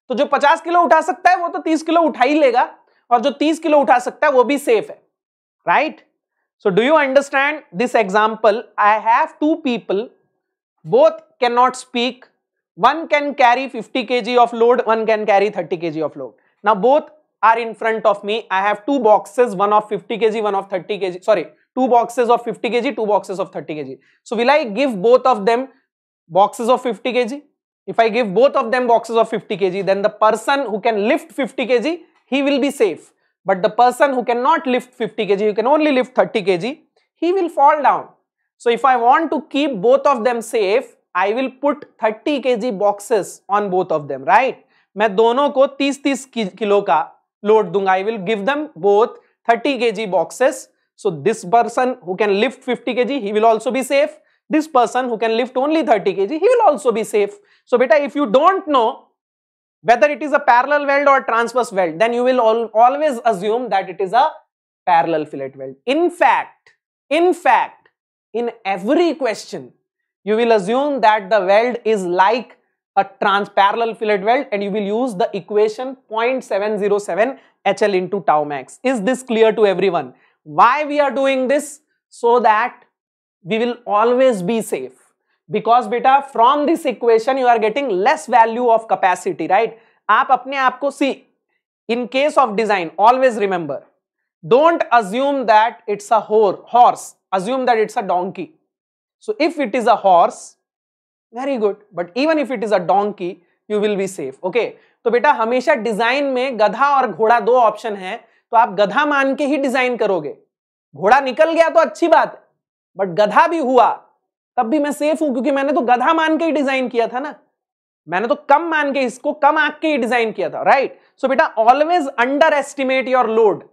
तो जो पचास किलो उठा सकता है वो तो तीस किलो उठा ही लेगा और जो तीस किलो उठा सकता है वो भी सेफ है right so do you understand this example I have two people both can not speak one can carry fifty K G of load one can carry thirty K G of load ना both are in front of me. I have two boxes, one of 50 kg, one of 30 kg. Sorry, two boxes of 50 kg, two boxes of 30 kg. So will I give both of them boxes of 50 kg? If I give both of them boxes of 50 kg, then the person who can lift 50 kg, he will be safe. But the person who cannot lift 50 kg, who can only lift 30 kg, he will fall down. So if I want to keep both of them safe, I will put 30 kg boxes on both of them, right? मैं दोनों को 30-30 kilo का load dunga. I will give them both 30 kg boxes. So this person who can lift 50 kg, he will also be safe. This person who can lift only 30 kg, he will also be safe. So beta, if you don't know whether it is a parallel weld or transverse weld, then you will al always assume that it is a parallel fillet weld. In fact, in fact, in every question, you will assume that the weld is like a transparallel fillet weld and you will use the equation 0.707 HL into tau max. Is this clear to everyone? Why we are doing this? So that we will always be safe. Because beta from this equation you are getting less value of capacity, right? आप अपने आप see in case of design always remember don't assume that it's a whore, horse assume that it's a donkey so if it is a horse very good but even if it is a donkey you will be safe okay तो बेटा हमेशा design में गधा और घोड़ा दो option है तो आप गधा मान के ही डिजाइन करोगे घोड़ा निकल गया तो अच्छी बात है बट गधा भी हुआ तब भी मैं सेफ हूं क्योंकि मैंने तो गधा मान के ही डिजाइन किया था ना मैंने तो कम मान के इसको कम आंक के ही डिजाइन किया था राइट सो बेटा always under estimate your load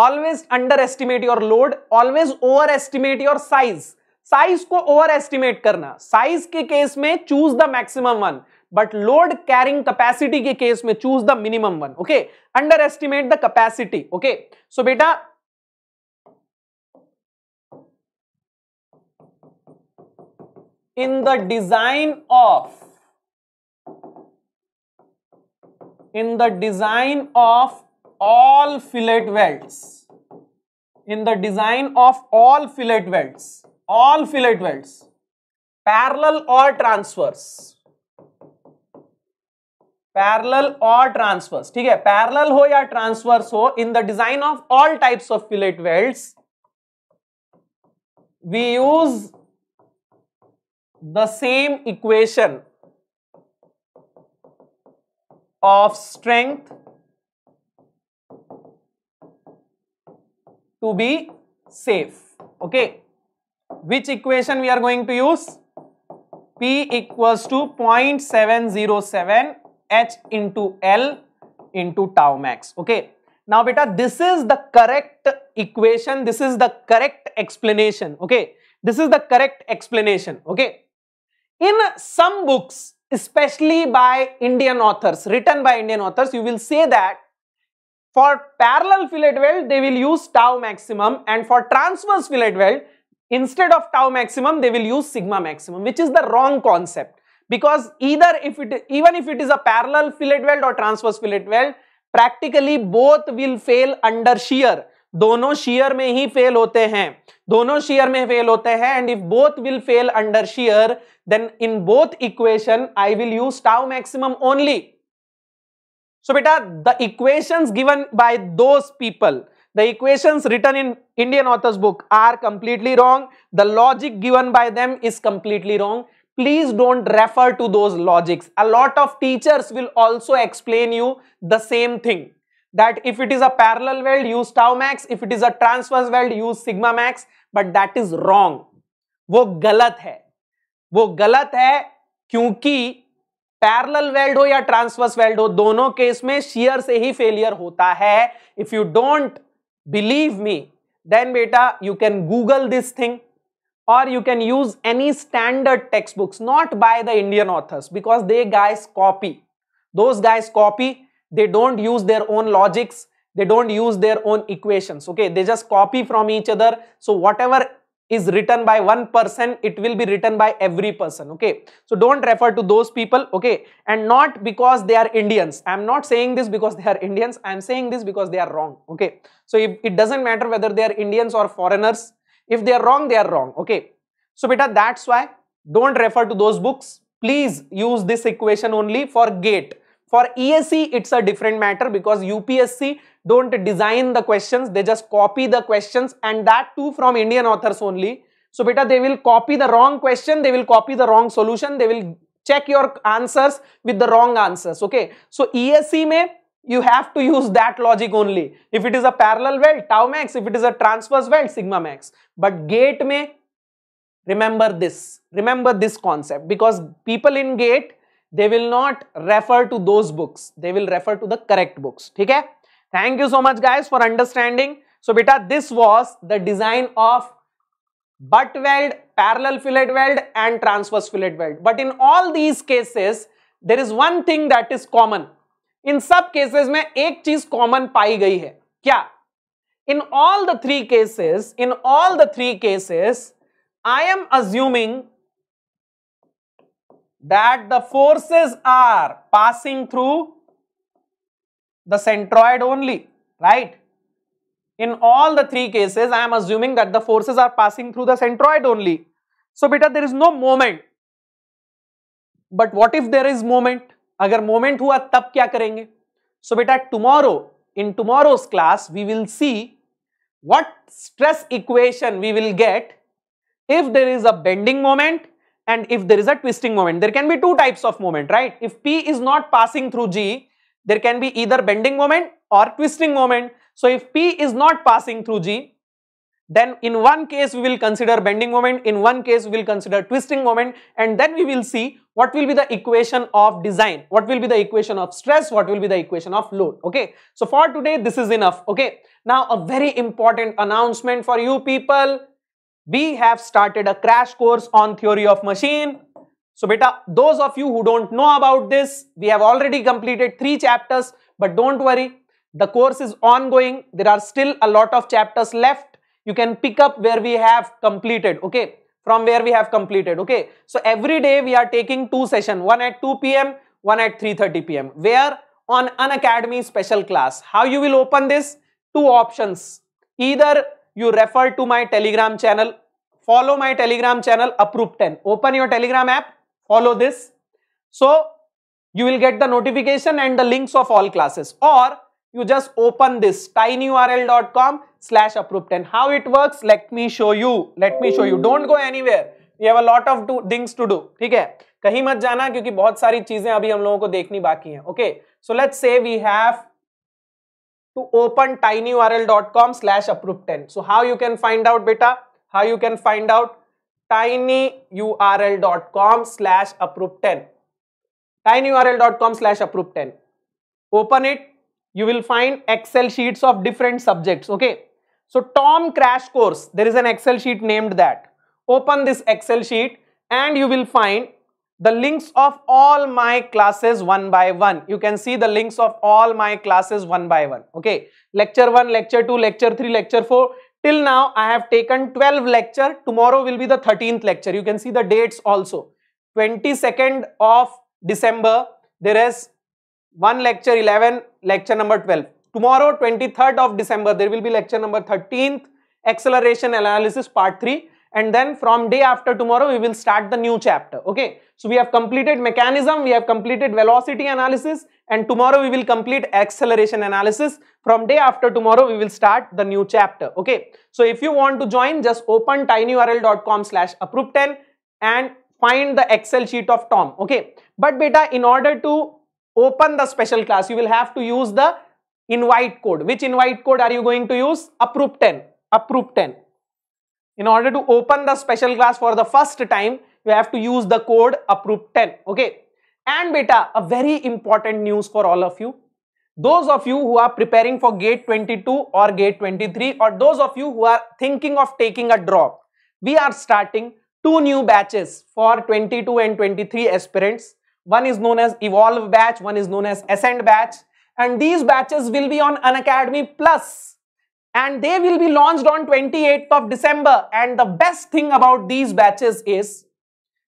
always under estimate your load always over estimate your size size को ओवर एस्टिमेट करना साइज के केस में choose the maximum one but load carrying capacity के case में choose the minimum one okay under estimate the capacity okay so बेटा in the design of in the design of all fillet welds in the design of all fillet welds all fillet welds parallel or transverse parallel or transverse ठीक है parallel हो या transverse हो in the design of all types of fillet welds we use the same equation of strength to be safe okay which equation we are going to use? P equals to 0.707 H into L into tau max. Okay. Now, beta, this is the correct equation. This is the correct explanation. Okay. This is the correct explanation. Okay. In some books, especially by Indian authors, written by Indian authors, you will say that for parallel fillet weld, they will use tau maximum and for transverse fillet weld, Instead of tau maximum, they will use sigma maximum, which is the wrong concept. Because either if it, even if it is a parallel fillet weld or transverse fillet weld, practically both will fail under shear. dono shear me he fail होते हैं dono shear me fail होते हैं and if both will fail under shear, then in both equation I will use tau maximum only. So, beta, the equations given by those people the equations written in Indian author's book are completely wrong. The logic given by them is completely wrong. Please don't refer to those logics. A lot of teachers will also explain you the same thing. That if it is a parallel weld, use tau max. If it is a transverse weld, use sigma max. But that is wrong. wo galat hai wo galat hai kyunki parallel weld हो या transverse weld हो दोनों case में shear से ही failure होता है if you don't believe me, then beta, you can Google this thing or you can use any standard textbooks, not by the Indian authors because they guys copy. Those guys copy, they don't use their own logics, they don't use their own equations, okay? They just copy from each other. So whatever is written by one person it will be written by every person okay so don't refer to those people okay and not because they are indians i am not saying this because they are indians i am saying this because they are wrong okay so if, it doesn't matter whether they are indians or foreigners if they are wrong they are wrong okay so beta that's why don't refer to those books please use this equation only for gate for esc it's a different matter because upsc don't design the questions they just copy the questions and that too from indian authors only so beta they will copy the wrong question they will copy the wrong solution they will check your answers with the wrong answers okay so ESE may you have to use that logic only if it is a parallel well tau max if it is a transverse well sigma max but gate may remember this remember this concept because people in gate they will not refer to those books they will refer to the correct books okay Thank you so much guys for understanding. So beta, this was the design of butt weld, parallel fillet weld and transverse fillet weld. But in all these cases, there is one thing that is common. In sub cases, में एक चीज common पाई गई है क्या In all the three cases, in all the three cases, I am assuming that the forces are passing through the centroid only, right? In all the three cases, I am assuming that the forces are passing through the centroid only. So, beta, there is no moment. But what if there is moment? अगर moment हुआ तब क्या करेंगे? So, beta, tomorrow, in tomorrow's class, we will see what stress equation we will get if there is a bending moment and if there is a twisting moment. There can be two types of moment, right? If P is not passing through G, there can be either bending moment or twisting moment. So if P is not passing through G, then in one case we will consider bending moment, in one case we will consider twisting moment and then we will see what will be the equation of design, what will be the equation of stress, what will be the equation of load, okay. So for today this is enough, okay. Now a very important announcement for you people, we have started a crash course on theory of machine. So beta, those of you who don't know about this, we have already completed three chapters, but don't worry, the course is ongoing. There are still a lot of chapters left. You can pick up where we have completed, okay? From where we have completed, okay? So every day we are taking two sessions, one at 2 p.m., one at 3.30 p.m. Where? On an academy special class. How you will open this? Two options. Either you refer to my telegram channel, follow my telegram channel, approve 10. Open your telegram app, follow this so you will get the notification and the links of all classes or you just open this tinyurl.com slash approved and how it works let me show you let me show you don't go anywhere you have a lot of things to do ठीक है कहीं मत जाना क्योंकि बहुत सारी चीजें अभी हम लोगों को देखनी बाकी हैं okay so let's say we have to open tinyurl.com slash approved10 so how you can find out बेटा how you can find out tinyurl.com slash approve10 tinyurl.com slash approve10 open it you will find excel sheets of different subjects okay so tom crash course there is an excel sheet named that open this excel sheet and you will find the links of all my classes one by one you can see the links of all my classes one by one okay lecture 1 lecture 2 lecture 3 lecture 4 Till now, I have taken 12 lecture. Tomorrow will be the 13th lecture. You can see the dates also. 22nd of December, there is one lecture 11, lecture number 12. Tomorrow, 23rd of December, there will be lecture number 13th, Acceleration Analysis Part 3 and then from day after tomorrow we will start the new chapter okay so we have completed mechanism we have completed velocity analysis and tomorrow we will complete acceleration analysis from day after tomorrow we will start the new chapter okay so if you want to join just open tinyurl.com slash approve 10 and find the excel sheet of tom okay but beta in order to open the special class you will have to use the invite code which invite code are you going to use approve 10 approve 10 in order to open the special class for the first time you have to use the code approved 10 okay and beta a very important news for all of you those of you who are preparing for gate 22 or gate 23 or those of you who are thinking of taking a drop we are starting two new batches for 22 and 23 aspirants one is known as evolve batch one is known as ascend batch and these batches will be on unacademy plus and they will be launched on 28th of December. And the best thing about these batches is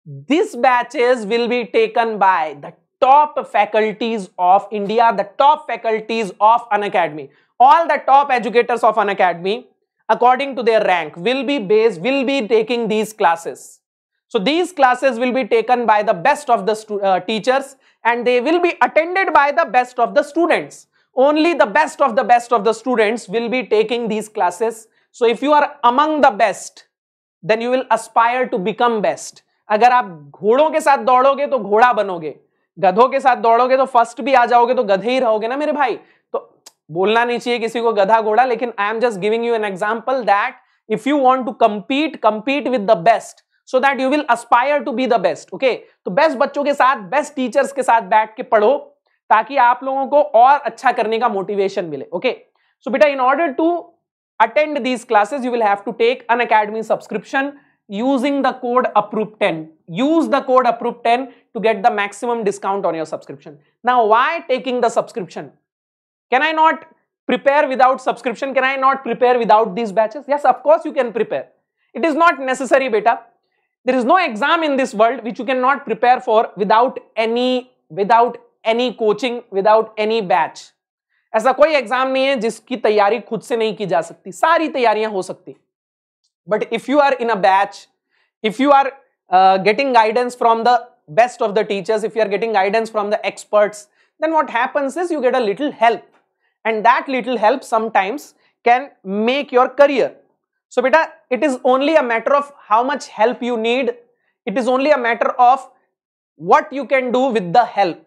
these batches will be taken by the top faculties of India, the top faculties of an academy. All the top educators of an academy, according to their rank, will be based, will be taking these classes. So these classes will be taken by the best of the uh, teachers and they will be attended by the best of the students. only the best of the best of the students will be taking these classes so if you are among the best then you will aspire to become best अगर आप घोड़ों के साथ दौड़ोगे तो घोड़ा बनोगे गधों के साथ दौड़ोगे तो फर्स्ट भी आ जाओगे तो गधे ही रहोगे ना मेरे भाई तो बोलना नहीं चाहिए किसी को गधा घोड़ा लेकिन I am just giving you an example that if you want to compete compete with the best so that you will aspire to be the best okay तो बेस्ट बच्चों के साथ बेस्ट टीचर्स के साथ बैठ के पढ़ो ताकि आप लोगों को और अच्छा करने का मोटिवेशन मिले ओके सो बेटा in order to attend these classes you will have to take Unacademy subscription using the code approve 10 use the code approve 10 to get the maximum discount on your subscription now why taking the subscription can i not prepare without subscription can i not prepare without these batches yes of course you can prepare it is not necessary beta there is no exam in this world which you cannot prepare for without any without any coaching without any batch ऐसा कोई exam नहीं है जिसकी तैयारी खुद से नहीं की जा सकती सारी तैयारियां हो सकती but if you are in a batch if you are getting guidance from the best of the teachers if you are getting guidance from the experts then what happens little help and that little help sometimes can make your career so बेटा it is only a matter of how much help you need it is only a matter of what you can do with the help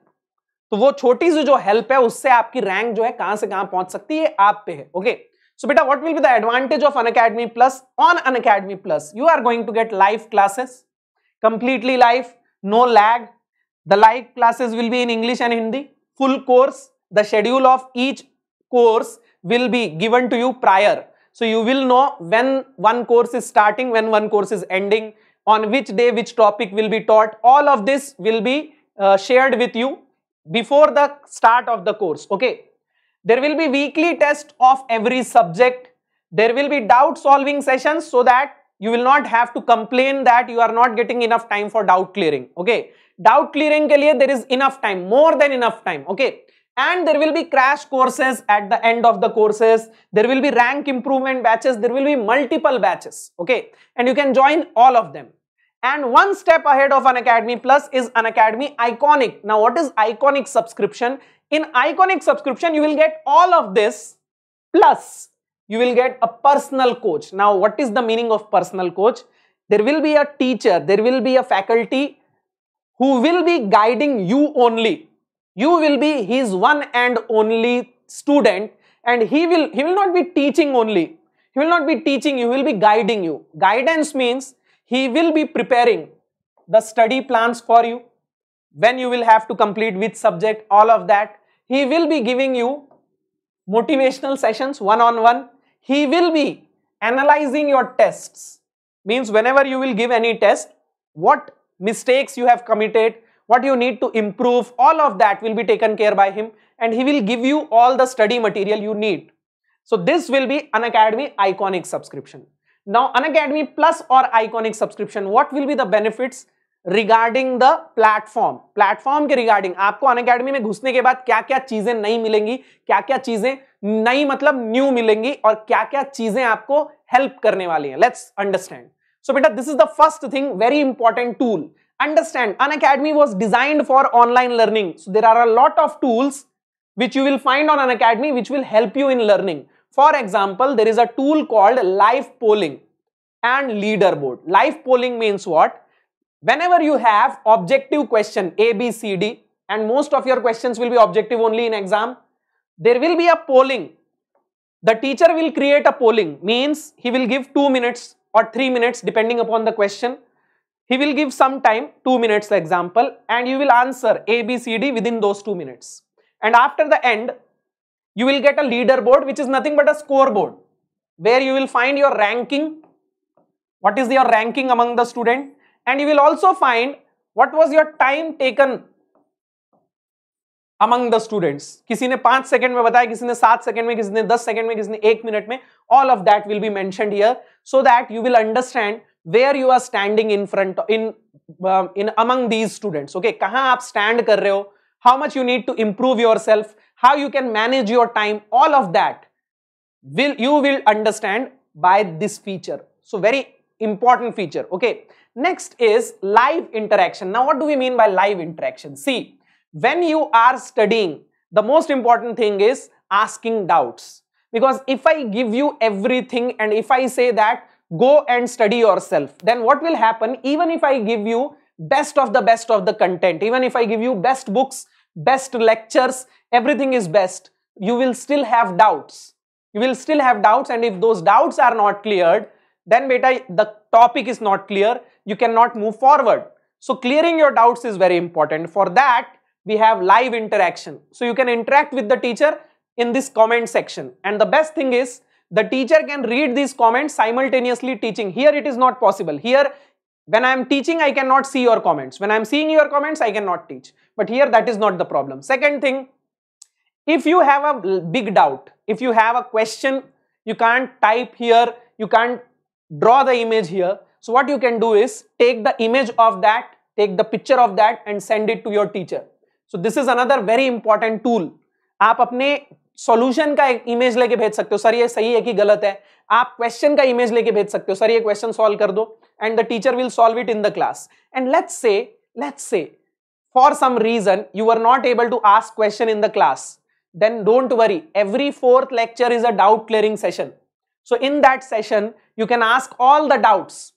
तो वो छोटी सी जो help है उससे आपकी rank जो है कहां से कहां पहुंच सकती है आप पे है ओके सो बेटा what will be the advantage of Unacademy plus on Unacademy plus you are going to get live classes completely live no lag the live classes will be in English and Hindi full course the schedule of each course will be given to you prior so you will know when one course is starting when one course is ending on which day which topic will be taught all of this will be shared with you before the start of the course okay there will be weekly test of every subject there will be doubt solving sessions so that you will not have to complain that you are not getting enough time for doubt clearing okay doubt clearing ke liye there is enough time more than enough time okay and there will be crash courses at the end of the courses there will be rank improvement batches there will be multiple batches okay and you can join all of them and one step ahead of Unacademy Plus is Unacademy Iconic. Now, what is Iconic subscription? In Iconic subscription, you will get all of this plus you will get a personal coach. Now, what is the meaning of personal coach? There will be a teacher, there will be a faculty who will be guiding you only. You will be his one and only student and he will, he will not be teaching only. He will not be teaching you, he will be guiding you. Guidance means he will be preparing the study plans for you, when you will have to complete which subject, all of that. He will be giving you motivational sessions one-on-one. -on -one. He will be analyzing your tests. Means whenever you will give any test, what mistakes you have committed, what you need to improve, all of that will be taken care by him and he will give you all the study material you need. So this will be an Academy Iconic subscription. Now, Unacademy Plus or Iconic subscription, what will be the benefits regarding the platform platform के regarding आपको Unacademy में घुसने के बाद क्या क्या चीजें नई मिलेंगी क्या क्या चीजें नई मतलब न्यू मिलेंगी और क्या क्या चीजें आपको हेल्प करने वाली हैं लेट्स अंडरस्टैंड सो बेटा this is the first thing very important tool understand Unacademy was designed for online learning so there are a lot of tools which you will find on Unacademy which will help you in learning For example, there is a tool called live polling and leaderboard. Live polling means what? Whenever you have objective question A, B, C, D and most of your questions will be objective only in exam, there will be a polling. The teacher will create a polling means he will give 2 minutes or 3 minutes depending upon the question. He will give some time, 2 minutes example and you will answer A, B, C, D within those 2 minutes. And after the end, you will get a leaderboard which is nothing but a scoreboard where you will find your ranking, what is your ranking among the student and you will also find what was your time taken among the students. किसी ने पांच second में बताया किसी ने सात second में किसी ने दस सेकंड में किसी ने एक minute में all of that will be mentioned here so that you will understand where you are standing in front in um, in among these students okay कहाँ आप stand कर रहे हो how much you need to improve yourself how you can manage your time, all of that will you will understand by this feature. So very important feature. Okay. Next is live interaction. Now what do we mean by live interaction? See, when you are studying, the most important thing is asking doubts. Because if I give you everything and if I say that go and study yourself, then what will happen even if I give you best of the best of the content, even if I give you best books, best lectures, everything is best, you will still have doubts. You will still have doubts and if those doubts are not cleared, then beta the topic is not clear, you cannot move forward. So clearing your doubts is very important. For that, we have live interaction. So you can interact with the teacher in this comment section. And the best thing is, the teacher can read these comments simultaneously teaching. Here it is not possible. Here, when I am teaching, I cannot see your comments. When I am seeing your comments, I cannot teach. But here that is not the problem. Second thing, if you have a big doubt, if you have a question, you can't type here, you can't draw the image here. So what you can do is take the image of that, take the picture of that and send it to your teacher. So this is another very important tool. आप अपने solution का image लेके भेज सकते हो sir ये सही है कि गलत है आप question का image लेके भेज सकते हो सर ये question solve कर दो teacher will solve it in the class. And let's say, let's say, for some reason you were not able to ask question in the class then don't worry. Every fourth lecture is a doubt clearing session. So in that session, you can ask all the doubts.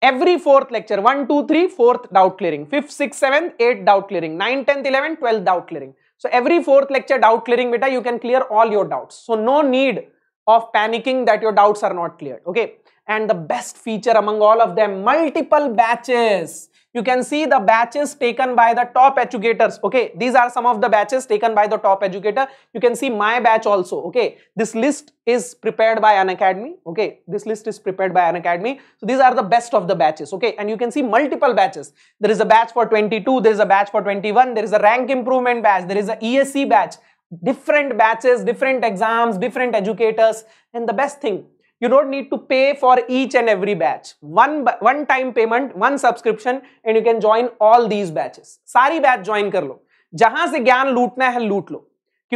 Every fourth lecture, one, two, three, fourth doubt clearing, 5th, 6th, 7th, 8th doubt clearing, Nine, tenth, eleven, twelfth doubt clearing. So every fourth lecture doubt clearing beta, you can clear all your doubts. So no need of panicking that your doubts are not cleared. Okay. And the best feature among all of them, multiple batches you can see the batches taken by the top educators okay these are some of the batches taken by the top educator you can see my batch also okay this list is prepared by an academy okay this list is prepared by an academy so these are the best of the batches okay and you can see multiple batches there is a batch for 22 there is a batch for 21 there is a rank improvement batch there is a esc batch different batches different exams different educators and the best thing you don't need to pay for each and every batch one one time payment one subscription and you can join all these batches सारी batch join कर लो जहां से ज्ञान लूटना है लूट लो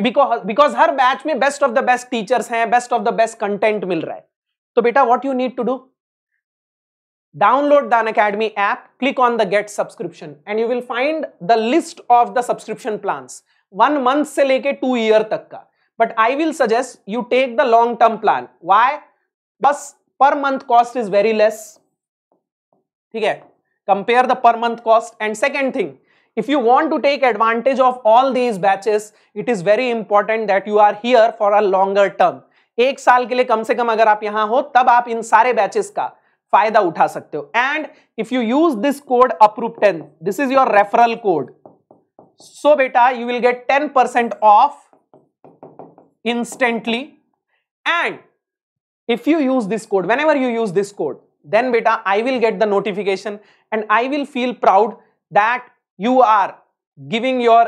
बिकॉज हर बैच में best of the best teachers हैं best of the best content मिल रहा है तो बेटा what you need to do download the Academy app, click on the get subscription and you will find the list of the subscription plans. One month से लेके two year तक का. But I will suggest you take the long term plan. Why? बस per month cost is very less ठीक है compare the per month cost and second thing if you want to take advantage of all these batches it is very important that you are here for a longer term एक साल के लिए कम से कम अगर आप यहां हो तब आप इन सारे बैचेस का फायदा उठा सकते हो and if you use this code approve ten this is your referral code so बेटा you will get ten percent off instantly and if you use this code, whenever you use this code, then beta, I will get the notification and I will feel proud that you are giving your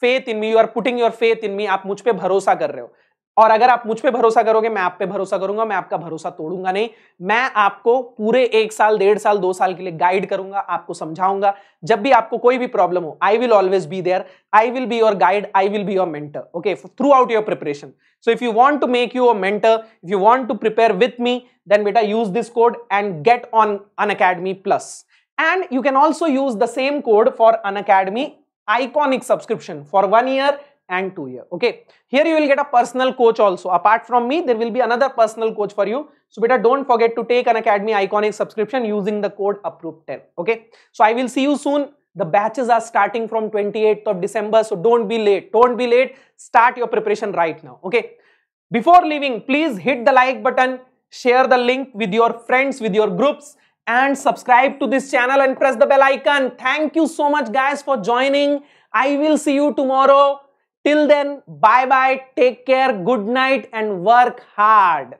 faith in me, you are putting your faith in me, आप मुझ पे भरोसा कर रहे हो और अगर आप मुझ पे भरोसा करोगे मैं आप पे भरोसा करूंगा मैं आपका भरोसा तोड़ूंगा नहीं मैं आपको पूरे एक साल डेढ़ साल दो साल के लिए गाइड करूंगा आपको समझाऊंगा जब भी आपको कोई भी प्रॉब्लम हो I will always be there I will be your guide I will be your mentor okay throughout your preparation so if you want to make your mentor if you want to prepare with me then बेटा use this code and get on Unacademy plus and you can also use the same code for Unacademy iconic subscription for one year and 2 year okay here you will get a personal coach also apart from me there will be another personal coach for you so beta don't forget to take an academy iconic subscription using the code approved 10 okay so i will see you soon the batches are starting from 28th of december so don't be late don't be late start your preparation right now okay before leaving please hit the like button share the link with your friends with your groups and subscribe to this channel and press the bell icon. Thank you so much guys for joining. I will see you tomorrow. Till then, bye bye, take care, good night, and work hard.